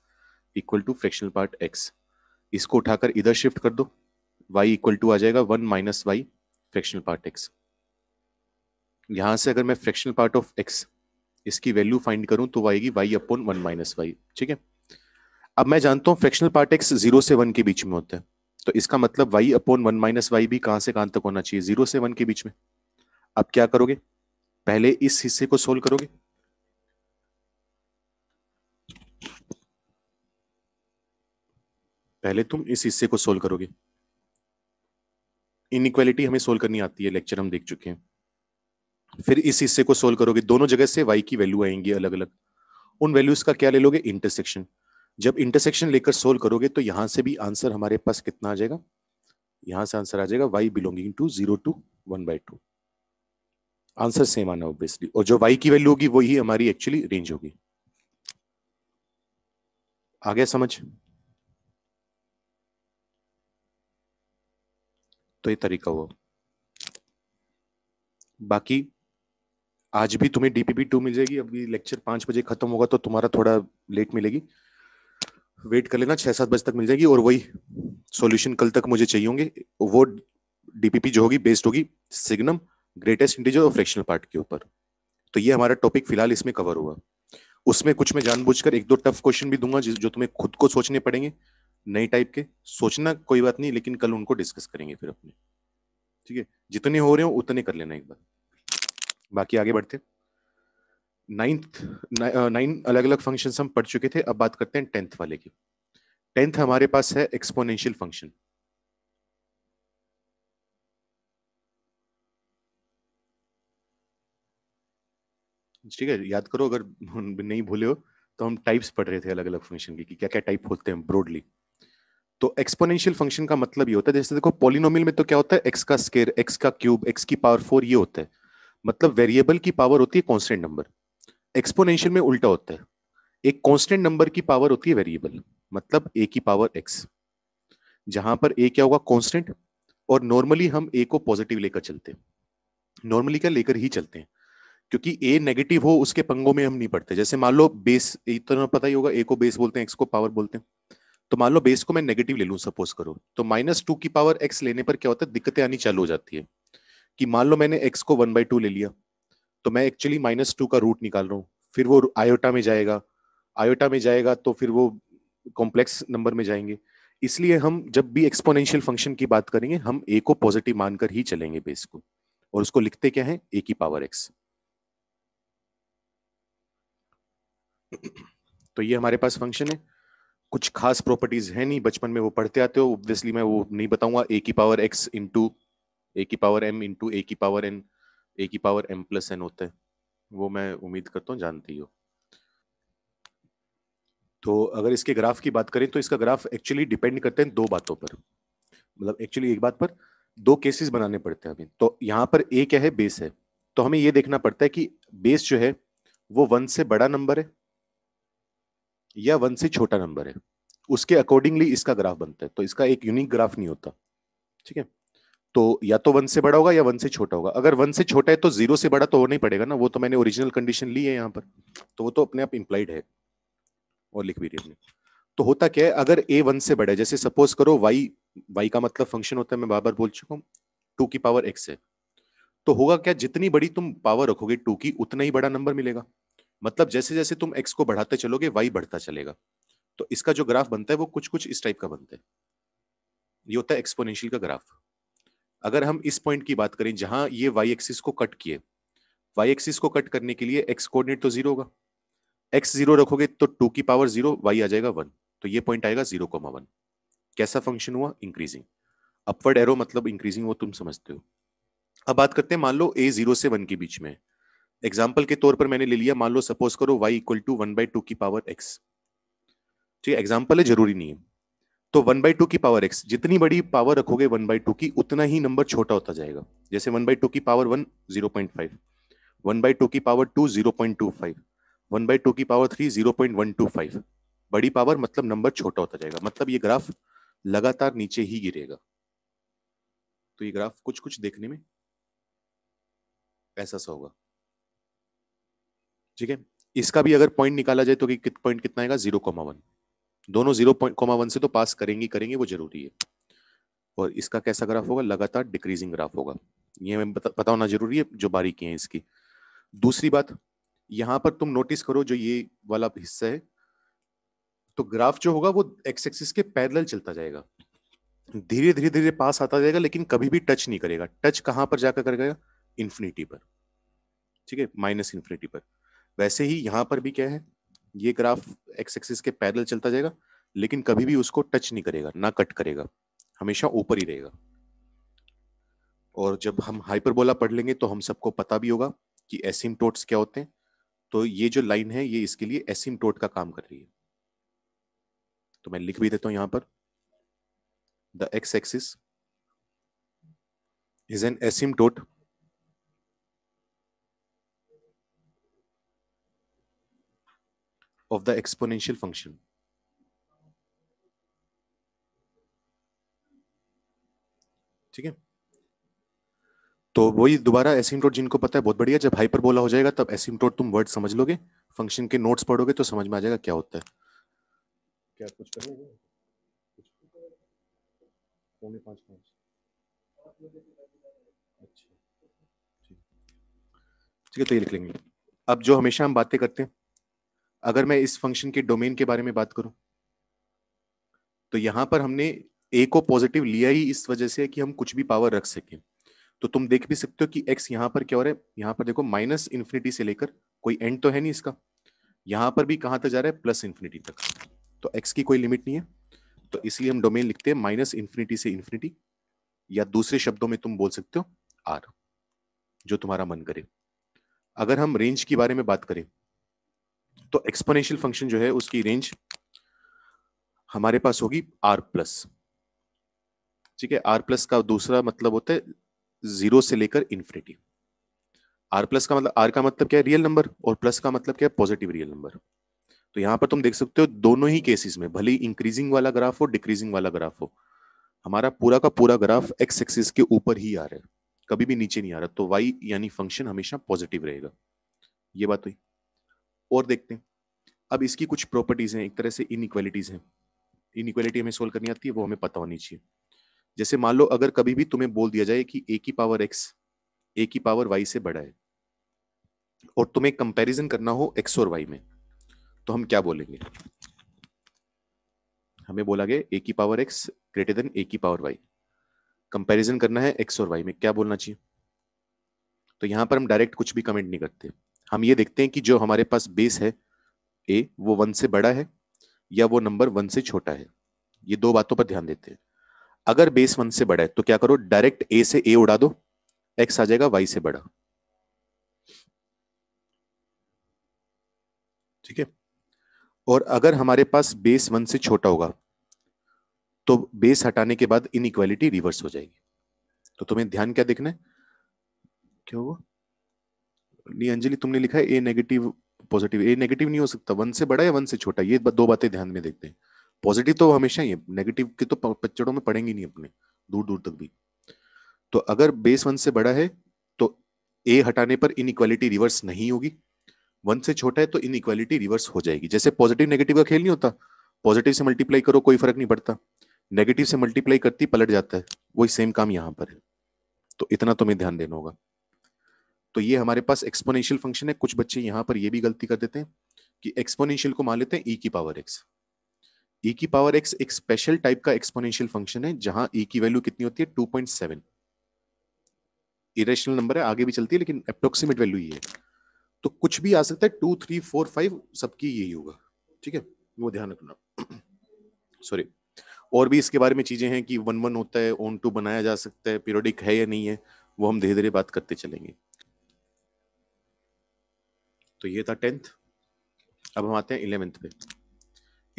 equal to fractional part x इसको उठाकर इधर शिफ्ट कर दो वाई इक्वल टू आ जाएगा one minus y fractional part x यहाँ से अगर मैं फ्रैक्शनल पार्ट ऑफ एक्स इसकी वैल्यू फाइंड करूं तो आएगी y upon one minus y ठीक है अब मैं जानता हूँ फ्रैक्शनल पार्ट एक्स जीरो से वन के बीच में होता है तो इसका मतलब y upon one minus y भी कहाँ से कहाँ तक होना चाहिए जीरो से वन के बीच में अब क्या करोगे पहले इस हिस्से को सोल्व करोगे पहले तुम इस हिस्से को सोल्व करोगे इनइक्वालिटी हमें सोल्व करनी आती है लेक्चर हम देख चुके हैं फिर इस हिस्से को सोल्व करोगे दोनों जगह से वाई की वैल्यू आएंगी अलग अलग उन वैल्यूज का क्या ले लोगे इंटरसेक्शन जब इंटरसेक्शन लेकर सोल्व करोगे तो यहां से भी आंसर हमारे पास कितना आ जाएगा यहां से आंसर आ जाएगा y belonging to zero to one by two answer same आना ऑब्वियसली और जो वाई की वैल्यू होगी वही हमारी एक्चुअली रेंज होगी आ गया समझ तो ये तरीका हुआ बाकी आज भी तुम्हें डीपीपी टू मिल जाएगी अभी लेक्चर पांच बजे खत्म होगा तो तुम्हारा थोड़ा लेट मिलेगी वेट कर लेना छह सात बजे तक मिल जाएगी और वही सॉल्यूशन कल तक मुझे चाहिए होंगे वो डीपीपी जो होगी बेस्ड होगी सिग्नम ग्रेटेस्ट इंटीजर और फ्रैक्शनल पार्ट के ऊपर तो ये हमारा टॉपिक फिलहाल इसमें कवर हुआ उसमें कुछ मैं जानबूझकर एक दो टफ क्वेश्चन भी दूंगा जो तुम्हें खुद को सोचने पड़ेंगे नए टाइप के सोचना कोई बात नहीं लेकिन कल उनको डिस्कस करेंगे फिर अपने ठीक है जितने हो रहे हो उतने कर लेना एक बार बाकी आगे बढ़ते नाइन्थ नाइन अलग अलग फंक्शन हम पढ़ चुके थे अब बात करते हैं टेंथ वाले की टेंथ हमारे पास है एक्सपोनेंशियल फंक्शन ठीक है याद करो अगर <laughs> नहीं भूले हो तो हम टाइप्स पढ़ रहे थे अलग अलग फंक्शन की कि क्या क्या टाइप होते हैं ब्रॉडली तो एक्सपोनेंशियल फंक्शन का मतलब ये होता है जैसे देखो पॉलिनोमियल में तो क्या होता है एक्स का स्केयर एक्स का क्यूब एक्स की पावर फोर ये होता है मतलब वेरिएबल की पावर होती है कॉन्स्टेंट नंबर एक्सपोनेंशियल में उल्टा होता है एक कॉन्स्टेंट नंबर की पावर होती है वेरिएबल मतलब ए की पावर एक्स जहां पर ए क्या होगा कॉन्स्टेंट और नॉर्मली हम ए को पॉजिटिव लेकर चलते हैं नॉर्मली क्या लेकर ही चलते हैं क्योंकि ए नेगेटिव हो उसके पंगों में हम नहीं पढ़ते जैसे मान लो बेस इतना पता ही होगा ए को बेस बोलते हैं एक्स को पावर बोलते हैं तो मान लो बेस को मैं नेगेटिव ले लूं सपोज करो तो माइनस टू की पावर एक्स लेने पर क्या होता है दिक्कतें आनी चालू हो जाती है कि मान लो मैंने एक्स को वन बाई टू ले लिया तो मैं एक्चुअली माइनस टू का रूट निकाल रहा हूँ फिर वो आयोटा में जाएगा आयोटा में जाएगा तो फिर वो कॉम्प्लेक्स नंबर में जाएंगे इसलिए हम जब भी एक्सपोनेंशियल फंक्शन की बात करेंगे हम ए को पॉजिटिव मानकर ही चलेंगे बेस को और उसको लिखते क्या है ए की पावर एक्स तो ये हमारे पास फंक्शन है कुछ खास प्रॉपर्टीज है नहीं बचपन में वो पढ़ते आते हो ऑब्वियसली मैं वो नहीं बताऊंगा ए की पावर एक्स इंटू ए की पावर एम इंटू ए की पावर एन ए की पावर एम प्लस एन होता है वो मैं उम्मीद करता हूँ जानते ही हो तो अगर इसके ग्राफ की बात करें तो इसका ग्राफ एक्चुअली डिपेंड करते हैं दो बातों पर मतलब एक्चुअली एक बात पर दो केसेस बनाने पड़ते हैं हमें तो यहाँ पर ए क्या है बेस है तो हमें ये देखना पड़ता है कि बेस जो है वो वन से बड़ा नंबर है या वन से छोटा नंबर है उसके अकॉर्डिंगली इसका ग्राफ बनता है तो इसका एक यूनिक ग्राफ नहीं होता ठीक है तो या तो वन से बड़ा होगा या वन से छोटा होगा अगर वन से छोटा है तो जीरो से बड़ा तो वो नहीं पड़ेगा ना वो तो मैंने ओरिजिनल कंडीशन ली है यहाँ पर तो वो तो अपने आप इम्प्लाइड है और लिख भी रही तो होता क्या है अगर ए वन से बड़ा है जैसे सपोज करो वाई वाई का मतलब फंक्शन होता है मैं बार बार बोल चुका हूँ टू की पावर एक्स है तो होगा क्या जितनी बड़ी तुम पावर रखोगे टू की उतना ही बड़ा नंबर मिलेगा मतलब जैसे जैसे तुम एक्स को बढ़ाते चलोगे वाई बढ़ता चलेगा तो इसका जो ग्राफ बनता है वो कुछ कुछ इस टाइप का बनता है ये होता है एक्सपोनेंशियल का ग्राफ अगर हम इस पॉइंट की बात करें जहां ये वाई एक्सिस को कट किए वाई एक्सिस को कट करने के लिए एक्स कोऑर्डिनेट तो जीरो होगा एक्स जीरो रखोगे तो टू की पावर जीरो वाई आ जाएगा वन तो ये पॉइंट आएगा जीरो कोमा वन कैसा फंक्शन हुआ इंक्रीजिंग अपवर्ड एरो मतलब इंक्रीजिंग वो तुम समझते हो अब बात करते हैं मान लो ए जीरो से वन के बीच में एग्जाम्पल के तौर पर मैंने ले लिया मान लो सपोज करो y equal to one by two की पावर एक्स ठीक है एग्जाम्पल है जरूरी नहीं है तो वन बाई टू की पावर एक्स जितनी बड़ी पावर रखोगे वन बाई टू की उतना ही नंबर छोटा होता जाएगा जैसे वन बाई टू की power one zero point five one by two की power two zero point two five one by two की power three zero point one two five बड़ी पावर मतलब नंबर छोटा होता जाएगा मतलब ये ग्राफ लगातार नीचे ही गिरेगा तो ये ग्राफ कुछ कुछ देखने में ऐसा सा होगा ठीक है इसका भी अगर पॉइंट निकाला जाए तो कि पॉइंट कितना आएगा जीरो कॉमा वन दोनों जीरो पॉइंट कोमा वन से तो पास करेंगी करेंगी वो जरूरी है और इसका कैसा ग्राफ होगा लगातार डिक्रीजिंग ग्राफ होगा ये हमें पता, होना जरूरी है जो बारीकी है इसकी दूसरी बात यहां पर तुम नोटिस करो जो ये वाला हिस्सा है तो ग्राफ जो होगा वो एक्स एक्सिस के पैरेलल चलता जाएगा धीरे धीरे धीरे पास आता जाएगा लेकिन कभी भी टच नहीं करेगा टच कहां पर जाकर करेगा इन्फिनिटी पर ठीक है माइनस इन्फिनिटी पर वैसे ही यहां पर भी क्या है ये ग्राफ एक्स एक्सिस के पैदल चलता जाएगा लेकिन कभी भी उसको टच नहीं करेगा ना कट करेगा हमेशा ऊपर ही रहेगा और जब हम हाइपरबोला पढ़ लेंगे तो हम सबको पता भी होगा कि एसिम क्या होते हैं तो ये जो लाइन है ये इसके लिए एसिम का काम कर रही है तो मैं लिख भी देता हूं यहां पर the x axis is an asym of the exponential function. ठीक है तो वही दोबारा एसिमटोट जिनको पता है बहुत बढ़िया जब हाइपर बोला हो जाएगा तब एसिमटोट तुम वर्ड समझ लोगे फंक्शन के नोट्स पढ़ोगे तो समझ में आ जाएगा क्या होता है क्या कुछ करोगे अच्छा, ठीक है तो ये लिख लेंगे अब जो हमेशा हम बातें करते हैं अगर मैं इस फंक्शन के डोमेन के बारे में बात करूं तो यहां पर हमने ए को पॉजिटिव लिया ही इस वजह से कि हम कुछ भी पावर रख सकें तो तुम देख भी सकते हो कि एक्स यहां पर क्या हो रहा है यहां पर देखो माइनस इन्फिनिटी से लेकर कोई एंड तो है नहीं इसका यहां पर भी कहां तक जा रहा है प्लस इन्फिनिटी तक तो एक्स की कोई लिमिट नहीं है तो इसलिए हम डोमेन लिखते हैं माइनस इन्फिनिटी से इन्फिनिटी या दूसरे शब्दों में तुम बोल सकते हो आर जो तुम्हारा मन करे अगर हम रेंज के बारे में बात करें तो एक्सपोनेंशियल फंक्शन जो है उसकी रेंज हमारे पास होगी आर प्लस ठीक है आर प्लस का दूसरा मतलब होता है जीरो से लेकर इन्फिनिटी आर प्लस का मतलब आर का मतलब क्या है रियल नंबर और प्लस का मतलब क्या है पॉजिटिव रियल नंबर तो यहां पर तुम देख सकते हो दोनों ही केसेस में भले इंक्रीजिंग वाला ग्राफ हो डिक्रीजिंग वाला ग्राफ हो हमारा पूरा का पूरा ग्राफ एक्स एक्सिस के ऊपर ही आ रहा है कभी भी नीचे नहीं आ रहा तो वाई यानी फंक्शन हमेशा पॉजिटिव रहेगा ये बात हुई और देखते हैं अब इसकी कुछ प्रॉपर्टीज हैं एक तरह से इनइक्वालिटीज हैं इनइक्वालिटी हमें सोल्व करनी आती है वो हमें पता होनी चाहिए जैसे मान लो अगर कभी भी तुम्हें बोल दिया जाए कि ए की पावर एक्स ए की पावर वाई से बड़ा है और तुम्हें कंपैरिजन करना हो एक्स और वाई में तो हम क्या बोलेंगे हमें बोला गया ए की power x greater than a की पावर वाई कंपैरिजन करना है एक्स और वाई में क्या बोलना चाहिए तो यहां पर हम डायरेक्ट कुछ भी कमेंट नहीं करते हम ये देखते हैं कि जो हमारे पास बेस है ए वो वन से बड़ा है या वो नंबर वन से छोटा है ये दो बातों पर ध्यान देते हैं अगर बेस वन से बड़ा है तो क्या करो डायरेक्ट ए से ए उड़ा दो एक्स आ जाएगा वाई से बड़ा ठीक है और अगर हमारे पास बेस वन से छोटा होगा तो बेस हटाने के बाद इनइक्वालिटी रिवर्स हो जाएगी तो तुम्हें ध्यान क्या देखना है क्या हुआ नहीं अंजलि तुमने लिखा है a negative positive a negative नहीं हो सकता वन से बड़ा या वन से छोटा ये दो बातें ध्यान में देखते हैं पॉजिटिव तो हमेशा ही है नेगेटिव के तो पच्चड़ों में पड़ेंगे नहीं अपने दूर दूर तक भी तो अगर बेस वन से बड़ा है तो ए हटाने पर इन रिवर्स नहीं होगी वन से छोटा है तो इन रिवर्स हो जाएगी जैसे पॉजिटिव नेगेटिव का खेल नहीं होता पॉजिटिव से मल्टीप्लाई करो कोई फर्क नहीं पड़ता नेगेटिव से मल्टीप्लाई करती पलट जाता है वही सेम काम यहाँ पर है तो इतना तुम्हें तो ध्यान देना होगा तो ये हमारे पास एक्सपोनेंशियल फंक्शन है कुछ बच्चे यहाँ पर ये भी गलती कर देते हैं कि एक्सपोनेंशियल को मान लेते हैं ई e की पावर एक्स ई की पावर एक्स एक स्पेशल टाइप का एक्सपोनेंशियल फंक्शन है जहां ई e की वैल्यू कितनी होती है two point seven irrational number है आगे भी चलती है लेकिन अप्रोक्सीमेट वैल्यू ये है तो कुछ भी आ सकता है टू थ्री फोर फाइव सबकी यही होगा ठीक है वो ध्यान रखना सॉरी <clears throat> और भी इसके बारे में चीजें हैं कि वन वन होता है ओन टू बनाया जा सकता है पीरियोडिक है या नहीं है वो हम धीरे धीरे बात करते चलेंगे तो ये था टेंथ अब हम आते हैं इलेवेंथ पे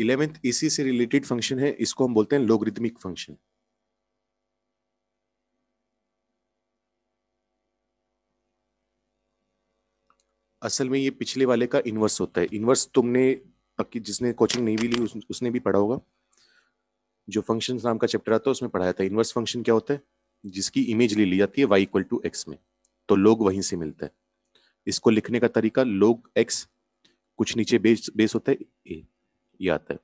इलेवेंथ इसी से रिलेटेड फंक्शन है इसको हम बोलते हैं लोगरिदमिक फंक्शन असल में ये पिछले वाले का इन्वर्स होता है इन्वर्स तुमने पक्की जिसने कोचिंग नहीं भी ली उस, उसने भी पढ़ा होगा जो फंक्शन नाम का चैप्टर आता है उसमें पढ़ाया था इन्वर्स फंक्शन क्या होता है जिसकी इमेज ले ली जाती है वाई इक्वल टू एक्स में तो लोग वहीं से मिलता है इसको लिखने का तरीका लोग एक्स कुछ नीचे बेस बेस होता है ए ये आता है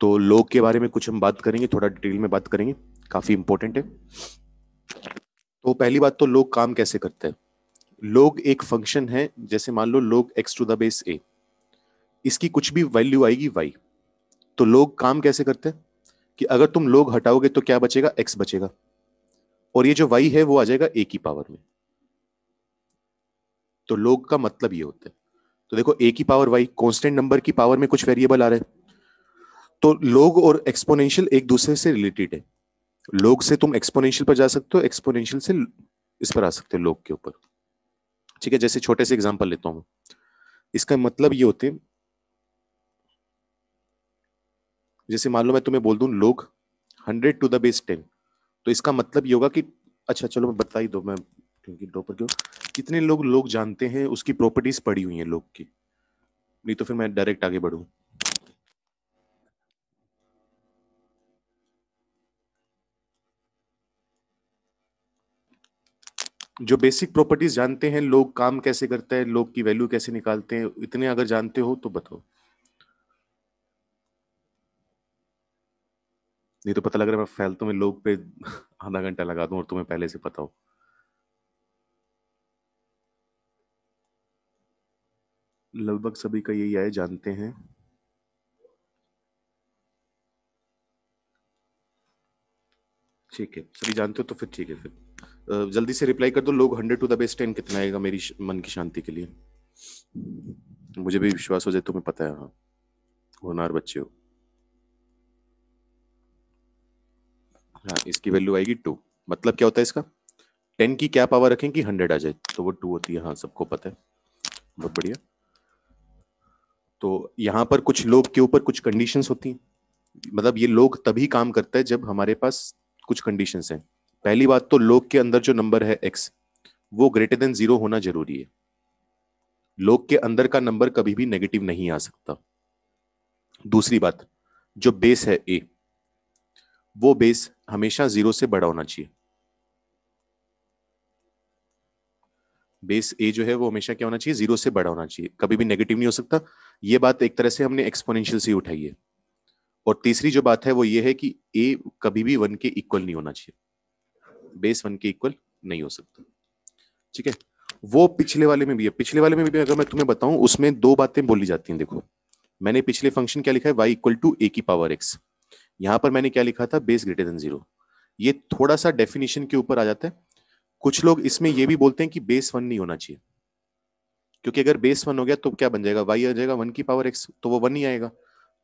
तो लोग के बारे में कुछ हम बात करेंगे थोड़ा डिटेल में बात करेंगे काफी इंपॉर्टेंट है तो पहली बात तो लोग काम कैसे करते हैं लोग एक फंक्शन है जैसे मान लो log x to the base a इसकी कुछ भी वैल्यू आएगी वाई तो लोग काम कैसे करते हैं कि अगर तुम लोग हटाओगे तो क्या बचेगा एक्स बचेगा और ये जो वाई है वो आ जाएगा ए की पावर में तो लोग का मतलब ये होता है तो देखो ए की पावर वाई कॉन्स्टेंट नंबर की पावर में कुछ वेरिएबल आ रहे तो लोग और एक्सपोनेंशियल एक दूसरे से रिलेटेड है लोग से तुम एक्सपोनेंशियल पर जा सकते हो एक्सपोनेंशियल से इस पर आ सकते हो लोग के ऊपर ठीक है जैसे छोटे से एग्जाम्पल लेता हूं इसका मतलब ये होते जैसे मान लो मैं तुम्हें बोल दू log hundred to the base ten तो इसका मतलब ये होगा कि अच्छा चलो मैं बता ही दो मैं क्योंकि डोपर क्यों कितने लोग लोग जानते हैं उसकी प्रॉपर्टीज पड़ी हुई हैं लोग की नहीं तो फिर मैं डायरेक्ट आगे बढ़ू जो बेसिक प्रॉपर्टीज जानते हैं लोग काम कैसे करते हैं लोग की वैल्यू कैसे निकालते हैं इतने अगर जानते हो तो बताओ नहीं तो पता लग रहा है मैं फैलतों में लोग पे आधा घंटा लगा दूं और तुम्हें पहले से पता हो लगभग सभी का यही आए जानते हैं ठीक है सभी जानते हो तो फिर ठीक है फिर जल्दी से रिप्लाई कर दो log hundred to the base ten कितना आएगा मेरी मन की शांति के लिए मुझे भी विश्वास हो जाए तुम्हें पता है हाँ होनार बच्चे हो हाँ इसकी वैल्यू आएगी टू मतलब क्या होता है इसका टेन की क्या पावर रखें कि हंड्रेड आ जाए तो वो टू होती है हाँ सबको पता है बहुत बढ़िया तो यहाँ पर कुछ लोग के ऊपर कुछ कंडीशंस होती हैं मतलब ये लोग तभी काम करते हैं जब हमारे पास कुछ कंडीशंस हैं पहली बात तो लोग के अंदर जो नंबर है एक्स वो ग्रेटर देन जीरो होना जरूरी है लोग के अंदर का नंबर कभी भी नेगेटिव नहीं आ सकता दूसरी बात जो बेस है ए वो बेस हमेशा जीरो से बड़ा होना चाहिए बेस ए जो है वो हमेशा क्या होना चाहिए जीरो से बड़ा होना चाहिए कभी भी नेगेटिव नहीं हो सकता ये बात एक तरह से हमने एक्सपोनेंशियल से उठाई है और तीसरी जो बात है वो ये है कि ए कभी भी वन के इक्वल नहीं होना चाहिए बेस वन के इक्वल नहीं हो सकता ठीक है वो पिछले वाले में भी है पिछले वाले में भी अगर मैं तुम्हें बताऊं उसमें दो बातें बोली जाती हैं देखो मैंने पिछले फंक्शन क्या लिखा है वाई इक्वल टू ए की पावर एक्स यहाँ पर मैंने क्या लिखा था बेस ग्रेटर देन जीरो ये थोड़ा सा डेफिनेशन के ऊपर आ जाता है कुछ लोग इसमें यह भी बोलते हैं कि बेस वन नहीं होना चाहिए क्योंकि अगर बेस वन हो गया तो क्या बन जाएगा वाई आ जाएगा वन की पावर एक्स तो वो वन ही आएगा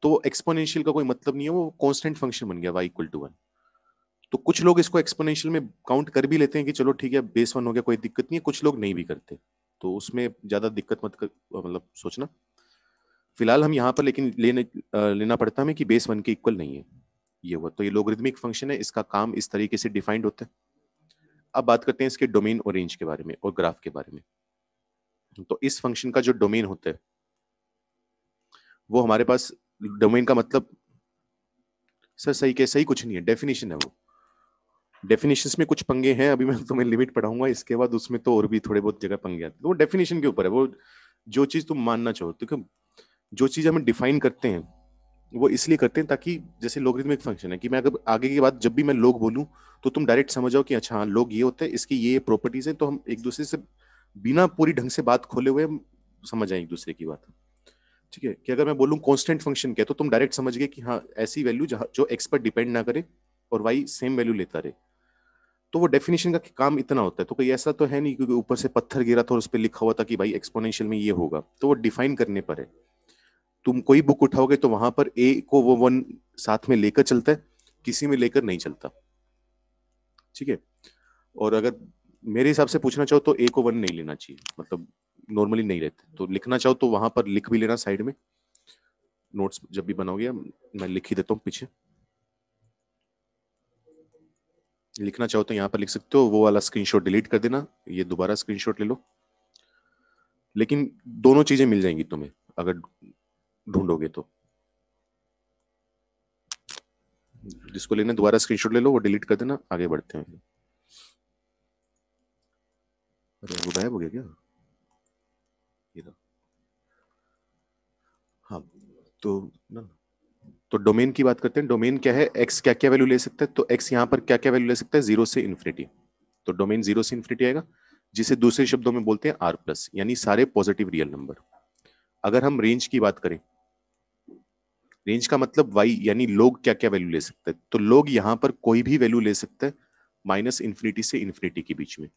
तो एक्सपोनेंशियल का कोई मतलब नहीं है वो कॉन्स्टेंट फंक्शन बन गया वाई इक्वल टू वन तो कुछ लोग इसको एक्सपोनेंशियल में काउंट कर भी लेते हैं कि चलो ठीक है बेस वन हो गया कोई दिक्कत नहीं है कुछ लोग नहीं भी करते तो उसमें ज़्यादा दिक्कत मत कर मतलब सोचना फिलहाल हम यहाँ पर लेकिन लेने लेना पड़ता हमें कि बेस वन के इक्वल नहीं है ये हुआ तो ये लोग फंक्शन है इसका काम इस तरीके से डिफाइंड होता है अब बात करते हैं इसके डोमेन और रेंज के बारे में और ग्राफ के बारे में तो इस फंक्शन का जो डोमेन होता है वो हमारे पास डोमेन का मतलब सर सही के सही कुछ नहीं है डेफिनेशन है वो डेफिनेशन में कुछ पंगे हैं अभी मैं तुम्हें लिमिट पढ़ाऊंगा इसके बाद उसमें तो और भी थोड़े बहुत जगह पंगे आते हैं वो डेफिनेशन के ऊपर है वो जो चीज़ तुम मानना चाहो तो जो चीज़ हमें डिफाइन करते हैं वो इसलिए करते हैं ताकि जैसे लोगरिथमिक फंक्शन है कि मैं अगर आगे की बात जब भी मैं लोग बोलूं तो तुम डायरेक्ट समझ जाओ कि अच्छा हाँ लोग ये होते हैं इसकी ये प्रॉपर्टीज है तो हम एक दूसरे से बिना पूरी ढंग से बात खोले हुए समझ आए एक दूसरे की बात ठीक है कि अगर मैं बोलूँ कॉन्स्टेंट फंक्शन क्या तो तुम डायरेक्ट समझ गए कि हाँ ऐसी वैल्यू जो एक्स पर डिपेंड ना करे और वाई सेम वैल्यू लेता रहे तो वो डेफिनेशन का काम इतना होता है तो कोई ऐसा तो है नहीं क्योंकि ऊपर से पत्थर गिरा था और उस पर लिखा हुआ था कि भाई एक्सपोनेंशियल में ये होगा तो वो डिफाइन करने पर है तुम कोई बुक उठाओगे तो वहां पर ए को वो वन साथ में लेकर चलता है किसी में लेकर नहीं चलता ठीक है और अगर मेरे हिसाब से पूछना चाहो तो ए को वन नहीं लेना चाहिए मतलब नॉर्मली नहीं रहते तो लिखना चाहो तो वहां पर लिख भी लेना साइड में नोट्स जब भी बनाओगे मैं लिख ही देता हूँ पीछे लिखना चाहो तो यहाँ पर लिख सकते हो वो वाला स्क्रीनशॉट डिलीट कर देना ये दोबारा स्क्रीनशॉट ले लो लेकिन दोनों चीजें मिल जाएंगी तुम्हें अगर ढूंढोगे तो जिसको लेने दोबारा स्क्रीनशॉट ले लो वो डिलीट कर देना आगे बढ़ते हैं अरे वो गायब हो गया क्या ये हाँ तो ना तो डोमेन की बात करते हैं डोमेन क्या है एक्स क्या क्या वैल्यू ले सकता है तो एक्स यहां पर क्या क्या वैल्यू ले सकता है जीरो से इन्फिनिटी तो डोमेन जीरो से इन्फिनिटी आएगा जिसे दूसरे शब्दों में बोलते हैं आर प्लस यानी सारे पॉजिटिव रियल नंबर अगर हम रेंज की बात करें रेंज का मतलब वाई यानी लोग क्या क्या वैल्यू ले सकते हैं तो लोग यहाँ पर कोई भी वैल्यू ले सकते हैं माइनस इन्फिनिटी से इन्फिनिटी के बीच में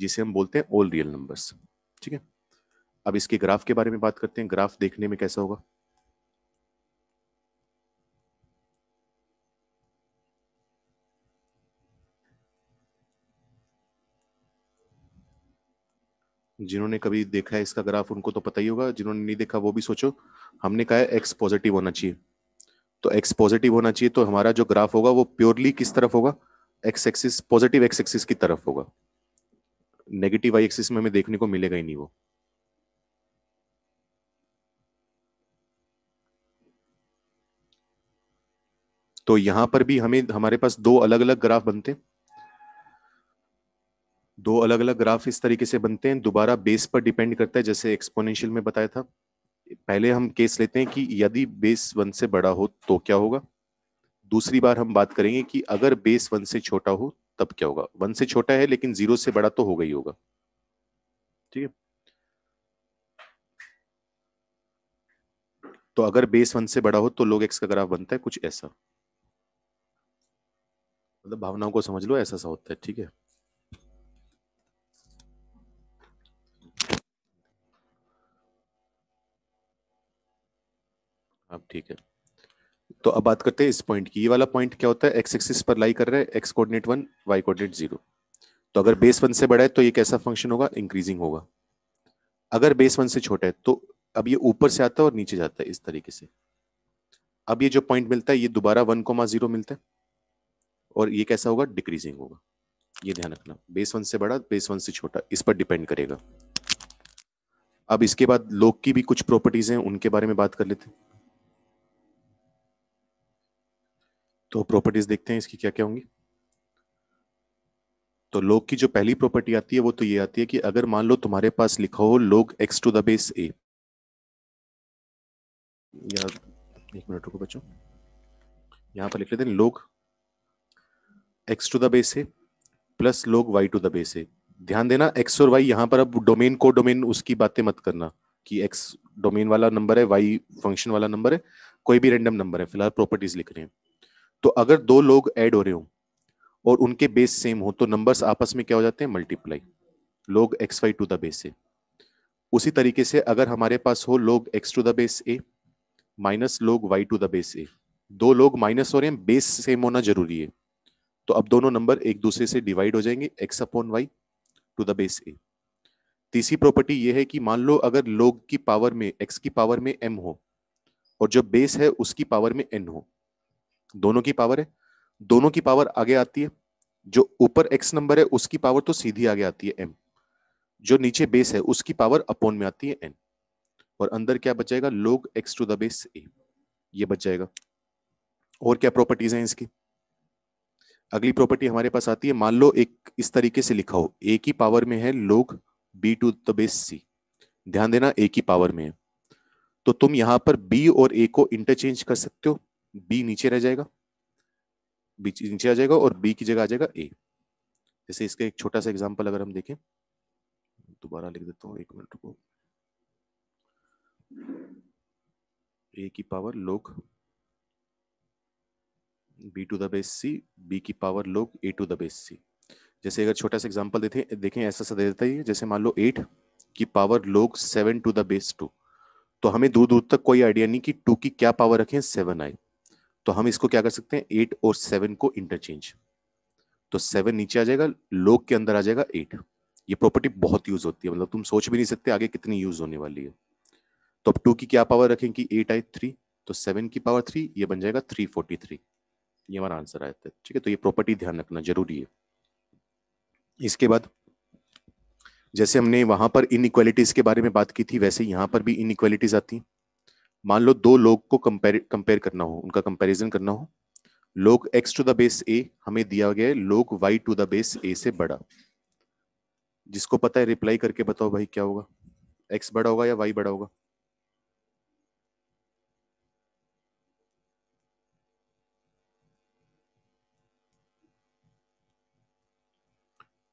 जिसे हम बोलते हैं ऑल रियल नंबर्स ठीक है अब इसके ग्राफ के बारे में बात करते हैं ग्राफ देखने में कैसा होगा जिन्होंने कभी देखा है इसका ग्राफ उनको तो पता ही होगा जिन्होंने नहीं देखा वो भी सोचो हमने कहा है एक्स पॉजिटिव होना चाहिए तो एक्स पॉजिटिव होना चाहिए तो हमारा जो ग्राफ होगा वो प्योरली किस तरफ होगा x axis positive x axis की तरफ होगा नेगेटिव वाई एक्सिस में हमें देखने को मिलेगा ही नहीं वो तो यहां पर भी हमें हमारे पास दो अलग अलग ग्राफ बनते हैं दो अलग अलग ग्राफ इस तरीके से बनते हैं दोबारा बेस पर डिपेंड करता है जैसे एक्सपोनेंशियल में बताया था पहले हम केस लेते हैं कि यदि बेस वन से बड़ा हो तो क्या होगा दूसरी बार हम बात करेंगे कि अगर बेस वन से छोटा हो तब क्या होगा वन से छोटा है लेकिन जीरो से बड़ा तो होगा ही होगा ठीक है तो अगर बेस वन से बड़ा हो तो लोग एक्स का ग्राफ बनता है कुछ ऐसा मतलब भावनाओं को समझ लो ऐसा सा होता है ठीक है अब ठीक है तो अब बात करते हैं इस पॉइंट की ये वाला पॉइंट क्या होता है एक्स एक्सिस पर लाई कर रहा है x coordinate one y coordinate zero तो अगर बेस वन से बड़ा है तो ये कैसा फंक्शन होगा इंक्रीजिंग होगा अगर बेस वन से छोटा है तो अब ये ऊपर से आता है और नीचे जाता है इस तरीके से अब ये जो पॉइंट मिलता है ये दोबारा वन कोमा जीरो मिलता है और ये कैसा होगा डिक्रीजिंग होगा ये ध्यान रखना बेस वन से बड़ा बेस वन से छोटा इस पर डिपेंड करेगा अब इसके बाद लोग की भी कुछ प्रॉपर्टीज हैं उनके बारे में बात कर लेते हैं तो प्रॉपर्टीज देखते हैं इसकी क्या क्या होंगी तो लोग की जो पहली प्रॉपर्टी आती है वो तो ये आती है कि अगर मान लो तुम्हारे पास लिखा हो log x to the base a या एक मिनट रुको बच्चों यहाँ पर लिख लेते हैं log x to the base a plus log y to the base a ध्यान देना एक्स और वाई यहां पर अब डोमेन को डोमेन उसकी बातें मत करना कि एक्स डोमेन वाला नंबर है वाई फंक्शन वाला नंबर है कोई भी रेंडम नंबर है फिलहाल प्रॉपर्टीज लिख रहे हैं तो अगर दो लोग ऐड हो रहे हो और उनके बेस सेम हो तो नंबर्स आपस में क्या हो जाते हैं multiply log x y to the base a उसी तरीके से अगर हमारे पास हो log x to the base a minus log y to the base a दो लोग माइनस हो रहे हैं बेस सेम होना जरूरी है तो अब दोनों नंबर एक दूसरे से डिवाइड हो जाएंगे x upon y to the base a तीसरी प्रॉपर्टी ये है कि मान लो अगर लोग की पावर में एक्स की पावर में एम हो और जो बेस है उसकी पावर में एन हो दोनों की पावर है दोनों की पावर आगे आती है जो ऊपर एक्स नंबर है उसकी पावर तो सीधी आगे आती है एम जो नीचे बेस है उसकी पावर अपोन में आती है एन और अंदर क्या बच जाएगा log x to the base a ये बच जाएगा और क्या प्रॉपर्टीज हैं इसकी अगली प्रॉपर्टी हमारे पास आती है मान लो एक इस तरीके से लिखा हो ए की पावर में है log b to the base c ध्यान देना ए की पावर में है तो तुम यहां पर बी और ए को इंटरचेंज कर सकते हो बी नीचे रह जाएगा बी नीचे आ जाएगा और बी की जगह आ जाएगा ए जैसे इसका एक छोटा सा एग्जाम्पल अगर हम देखें दोबारा लिख देता हूँ एक मिनट को ए की power log b to the base c b की power log a to the base c जैसे अगर छोटा सा एग्जाम्पल देते देखें ऐसा सा दे देता है जैसे मान लो एट की power log seven to the base two तो हमें दूर दूर तक कोई आइडिया नहीं कि टू की क्या पावर रखें सेवन आए तो हम इसको क्या कर सकते हैं एट और सेवन को इंटरचेंज तो सेवन नीचे आ जाएगा लोग के अंदर आ जाएगा एट ये प्रॉपर्टी बहुत यूज होती है मतलब तुम सोच भी नहीं सकते आगे कितनी यूज होने वाली है तो अब टू की क्या पावर रखें कि एट आई थ्री तो सेवन की पावर थ्री ये बन जाएगा थ्री फोर्टी थ्री ये हमारा आंसर आया था ठीक है तो ये प्रॉपर्टी ध्यान रखना जरूरी है इसके बाद जैसे हमने वहां पर इनइक्वालिटीज के बारे में बात की थी वैसे यहां पर भी इनइक्वालिटीज आती हैं मान लो दो लोग को कंपेयर कंपेयर करना हो उनका कंपैरिजन करना हो log x to the base a हमें दिया गया है log y to the base a से बड़ा जिसको पता है रिप्लाई करके बताओ भाई क्या होगा एक्स बड़ा होगा या वाई बड़ा होगा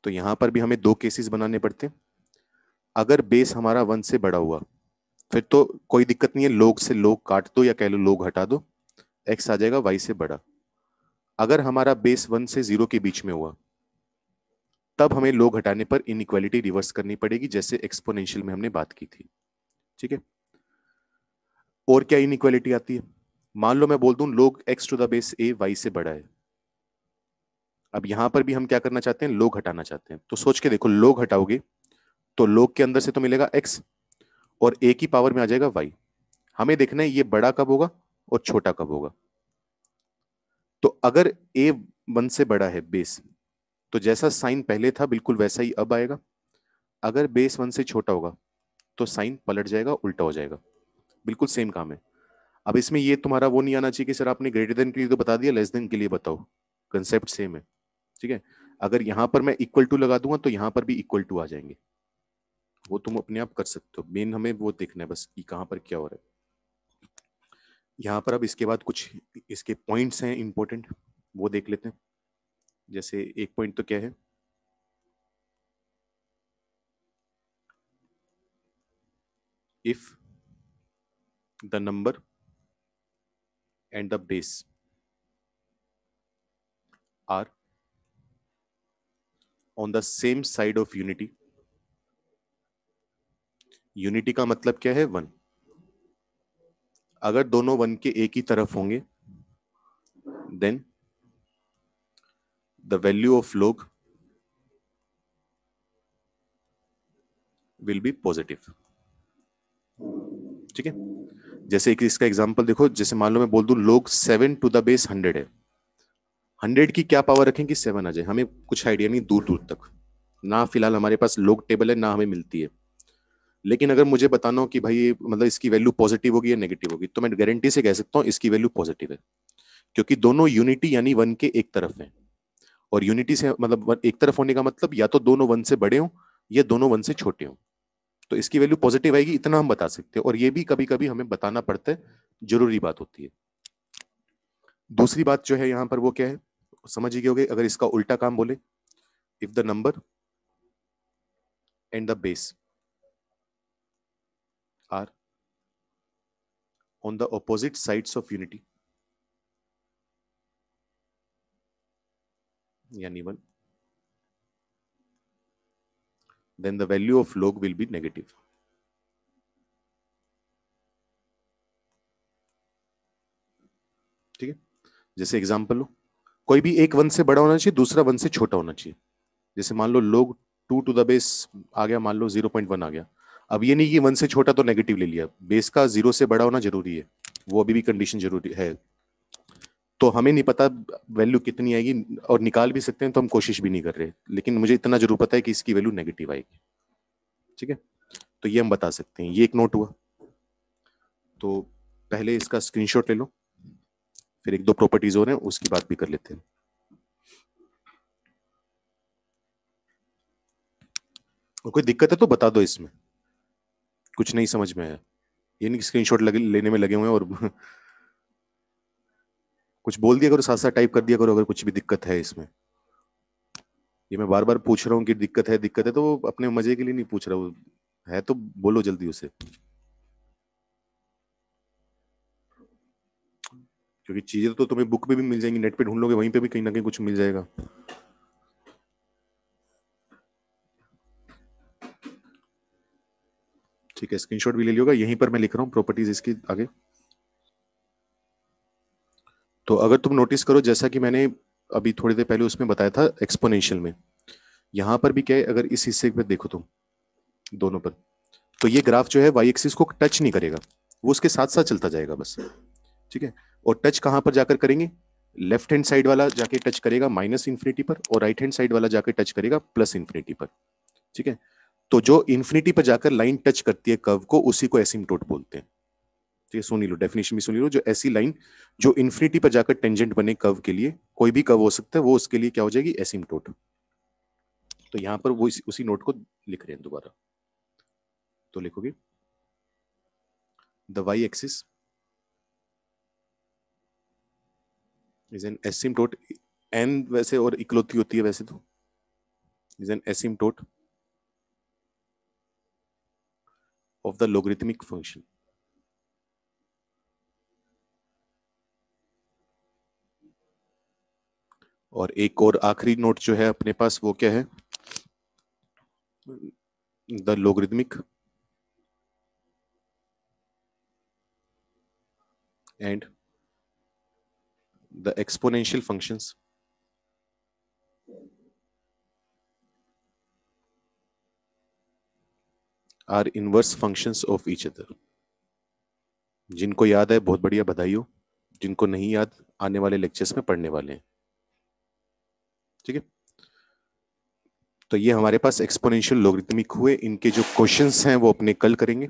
तो यहां पर भी हमें दो केसेस बनाने पड़ते हैं अगर बेस हमारा वन से बड़ा हुआ फिर तो कोई दिक्कत नहीं है लोग से लोग काट दो या कह लो लोग हटा दो एक्स आ जाएगा वाई से बड़ा अगर हमारा बेस वन से जीरो के बीच में हुआ तब हमें लोग हटाने पर इनइक्वालिटी रिवर्स करनी पड़ेगी जैसे एक्सपोनेंशियल में हमने बात की थी ठीक है और क्या इनइक्वालिटी आती है मान लो मैं बोल दूं log x to the base a y से बड़ा है अब यहां पर भी हम क्या करना चाहते हैं लोग हटाना चाहते हैं तो सोच के देखो लोग हटाओगे तो लोग के अंदर से तो मिलेगा एक्स और ए की पावर में आ जाएगा वाई हमें देखना है ये बड़ा कब होगा और छोटा कब होगा तो अगर ए वन से बड़ा है बेस तो जैसा साइन पहले था बिल्कुल वैसा ही अब आएगा अगर बेस वन से छोटा होगा तो साइन पलट जाएगा उल्टा हो जाएगा बिल्कुल सेम काम है अब इसमें ये तुम्हारा वो नहीं आना चाहिए कि सर आपने ग्रेटर देन के लिए तो बता दिया लेस देन के लिए बताओ कंसेप्ट सेम है ठीक है अगर यहां पर मैं इक्वल टू लगा दूंगा तो यहां पर भी इक्वल टू आ जाएंगे वो तुम अपने आप कर सकते हो मेन हमें वो देखना है बस कि कहाँ पर क्या हो रहा है यहाँ पर अब इसके बाद कुछ इसके पॉइंट्स हैं इम्पोर्टेंट वो देख लेते हैं जैसे एक पॉइंट तो क्या है if the number and the base are on the same side of unity unity का मतलब क्या है वन अगर दोनों वन के एक ही तरफ होंगे then the value of log will be positive ठीक है जैसे एक इसका एग्जांपल देखो जैसे मान लो मैं बोल दू log seven to the base hundred है हंड्रेड की क्या पावर रखें कि सेवन आ जाए हमें कुछ आइडिया नहीं दूर दूर तक ना फिलहाल हमारे पास लोग टेबल है ना हमें मिलती है लेकिन अगर मुझे बताना हो कि भाई मतलब इसकी वैल्यू पॉजिटिव होगी या नेगेटिव होगी तो मैं गारंटी से कह सकता हूँ इसकी वैल्यू पॉजिटिव है क्योंकि दोनों यूनिटी यानी वन के एक तरफ है और यूनिटी से मतलब एक तरफ होने का मतलब या तो दोनों वन से बड़े हों या दोनों वन से छोटे हों तो इसकी वैल्यू पॉजिटिव आएगी इतना हम बता सकते हैं और ये भी कभी कभी हमें बताना पड़ता है जरूरी बात होती है दूसरी बात जो है यहां पर वो क्या है समझ ही गए अगर इसका उल्टा काम बोले if the number and the base on the opposite sides of unity. Anyone? Then the value of log will be negative. ठीक है जैसे एग्जाम्पल लो कोई भी एक वन से बड़ा होना चाहिए दूसरा वन से छोटा होना चाहिए जैसे मान लो log two to the base आ गया मान लो जीरो पॉइंट वन आ गया अब ये नहीं कि वन से छोटा तो नेगेटिव ले लिया बेस का जीरो से बड़ा होना जरूरी है वो अभी भी कंडीशन जरूरी है तो हमें नहीं पता वैल्यू कितनी आएगी और निकाल भी सकते हैं तो हम कोशिश भी नहीं कर रहे लेकिन मुझे इतना जरूर पता है कि इसकी वैल्यू नेगेटिव आएगी ठीक है तो ये हम बता सकते हैं ये एक नोट हुआ तो पहले इसका स्क्रीनशॉट ले लो फिर एक दो प्रॉपर्टीज और हैं उसकी बात भी कर लेते हैं कोई दिक्कत है तो बता दो इसमें कुछ नहीं समझ में है ये नहीं स्क्रीनशॉट लेने में लगे हुए हैं और <laughs> कुछ बोल दिया करो साथ साथ टाइप कर दिया करो अगर कुछ भी दिक्कत है इसमें ये मैं बार बार पूछ रहा हूँ कि दिक्कत है दिक्कत है तो वो अपने मजे के लिए नहीं पूछ रहा वो है तो बोलो जल्दी उसे क्योंकि चीजें तो तुम्हें बुक पे भी मिल जाएंगी नेट पे ढूंढ लोगे वहीं पे भी कहीं ना कहीं कुछ मिल जाएगा ठीक है स्क्रीनशॉट भी ले लियोगा यहीं पर मैं लिख रहा हूँ प्रॉपर्टीज इसकी आगे तो अगर तुम नोटिस करो जैसा कि मैंने अभी थोड़ी देर पहले उसमें बताया था एक्सपोनेंशियल में यहां पर भी क्या है अगर इस हिस्से पर देखो तुम दोनों पर तो ये ग्राफ जो है वाई एक्सिस को टच नहीं करेगा वो उसके साथ साथ चलता जाएगा बस ठीक है और टच कहां पर जाकर करेंगे लेफ्ट हैंड साइड वाला जाके टच करेगा माइनस इन्फिनिटी पर और राइट हैंड साइड वाला जाके टच करेगा प्लस इन्फिनिटी पर ठीक है तो जो इन्फिनिटी पर जाकर लाइन टच करती है कर्व को उसी को एसिमटोट बोलते हैं तो ये सुनी लो डेफिनेशन भी सुनी लो जो ऐसी लाइन जो इन्फिनिटी पर जाकर टेंजेंट बने कर्व के लिए कोई भी कर्व हो सकता है वो उसके लिए क्या हो जाएगी एसिमटोट तो यहां पर वो इस, उसी नोट को लिख रहे हैं दोबारा तो लिखोगे the y axis is an asymptote an वैसे और इकलौती होती है वैसे तो is an asymptote of the logarithmic function. और एक और आखिरी नोट जो है अपने पास वो क्या है the logarithmic and the exponential functions are inverse functions of each other जिनको याद है बहुत बढ़िया बधाई हो जिनको नहीं याद आने वाले लेक्चर्स में पढ़ने वाले हैं ठीक है तो ये हमारे पास एक्सपोनेंशियल लोग्रिथमिक हुए इनके जो क्वेश्चंस हैं वो अपने कल करेंगे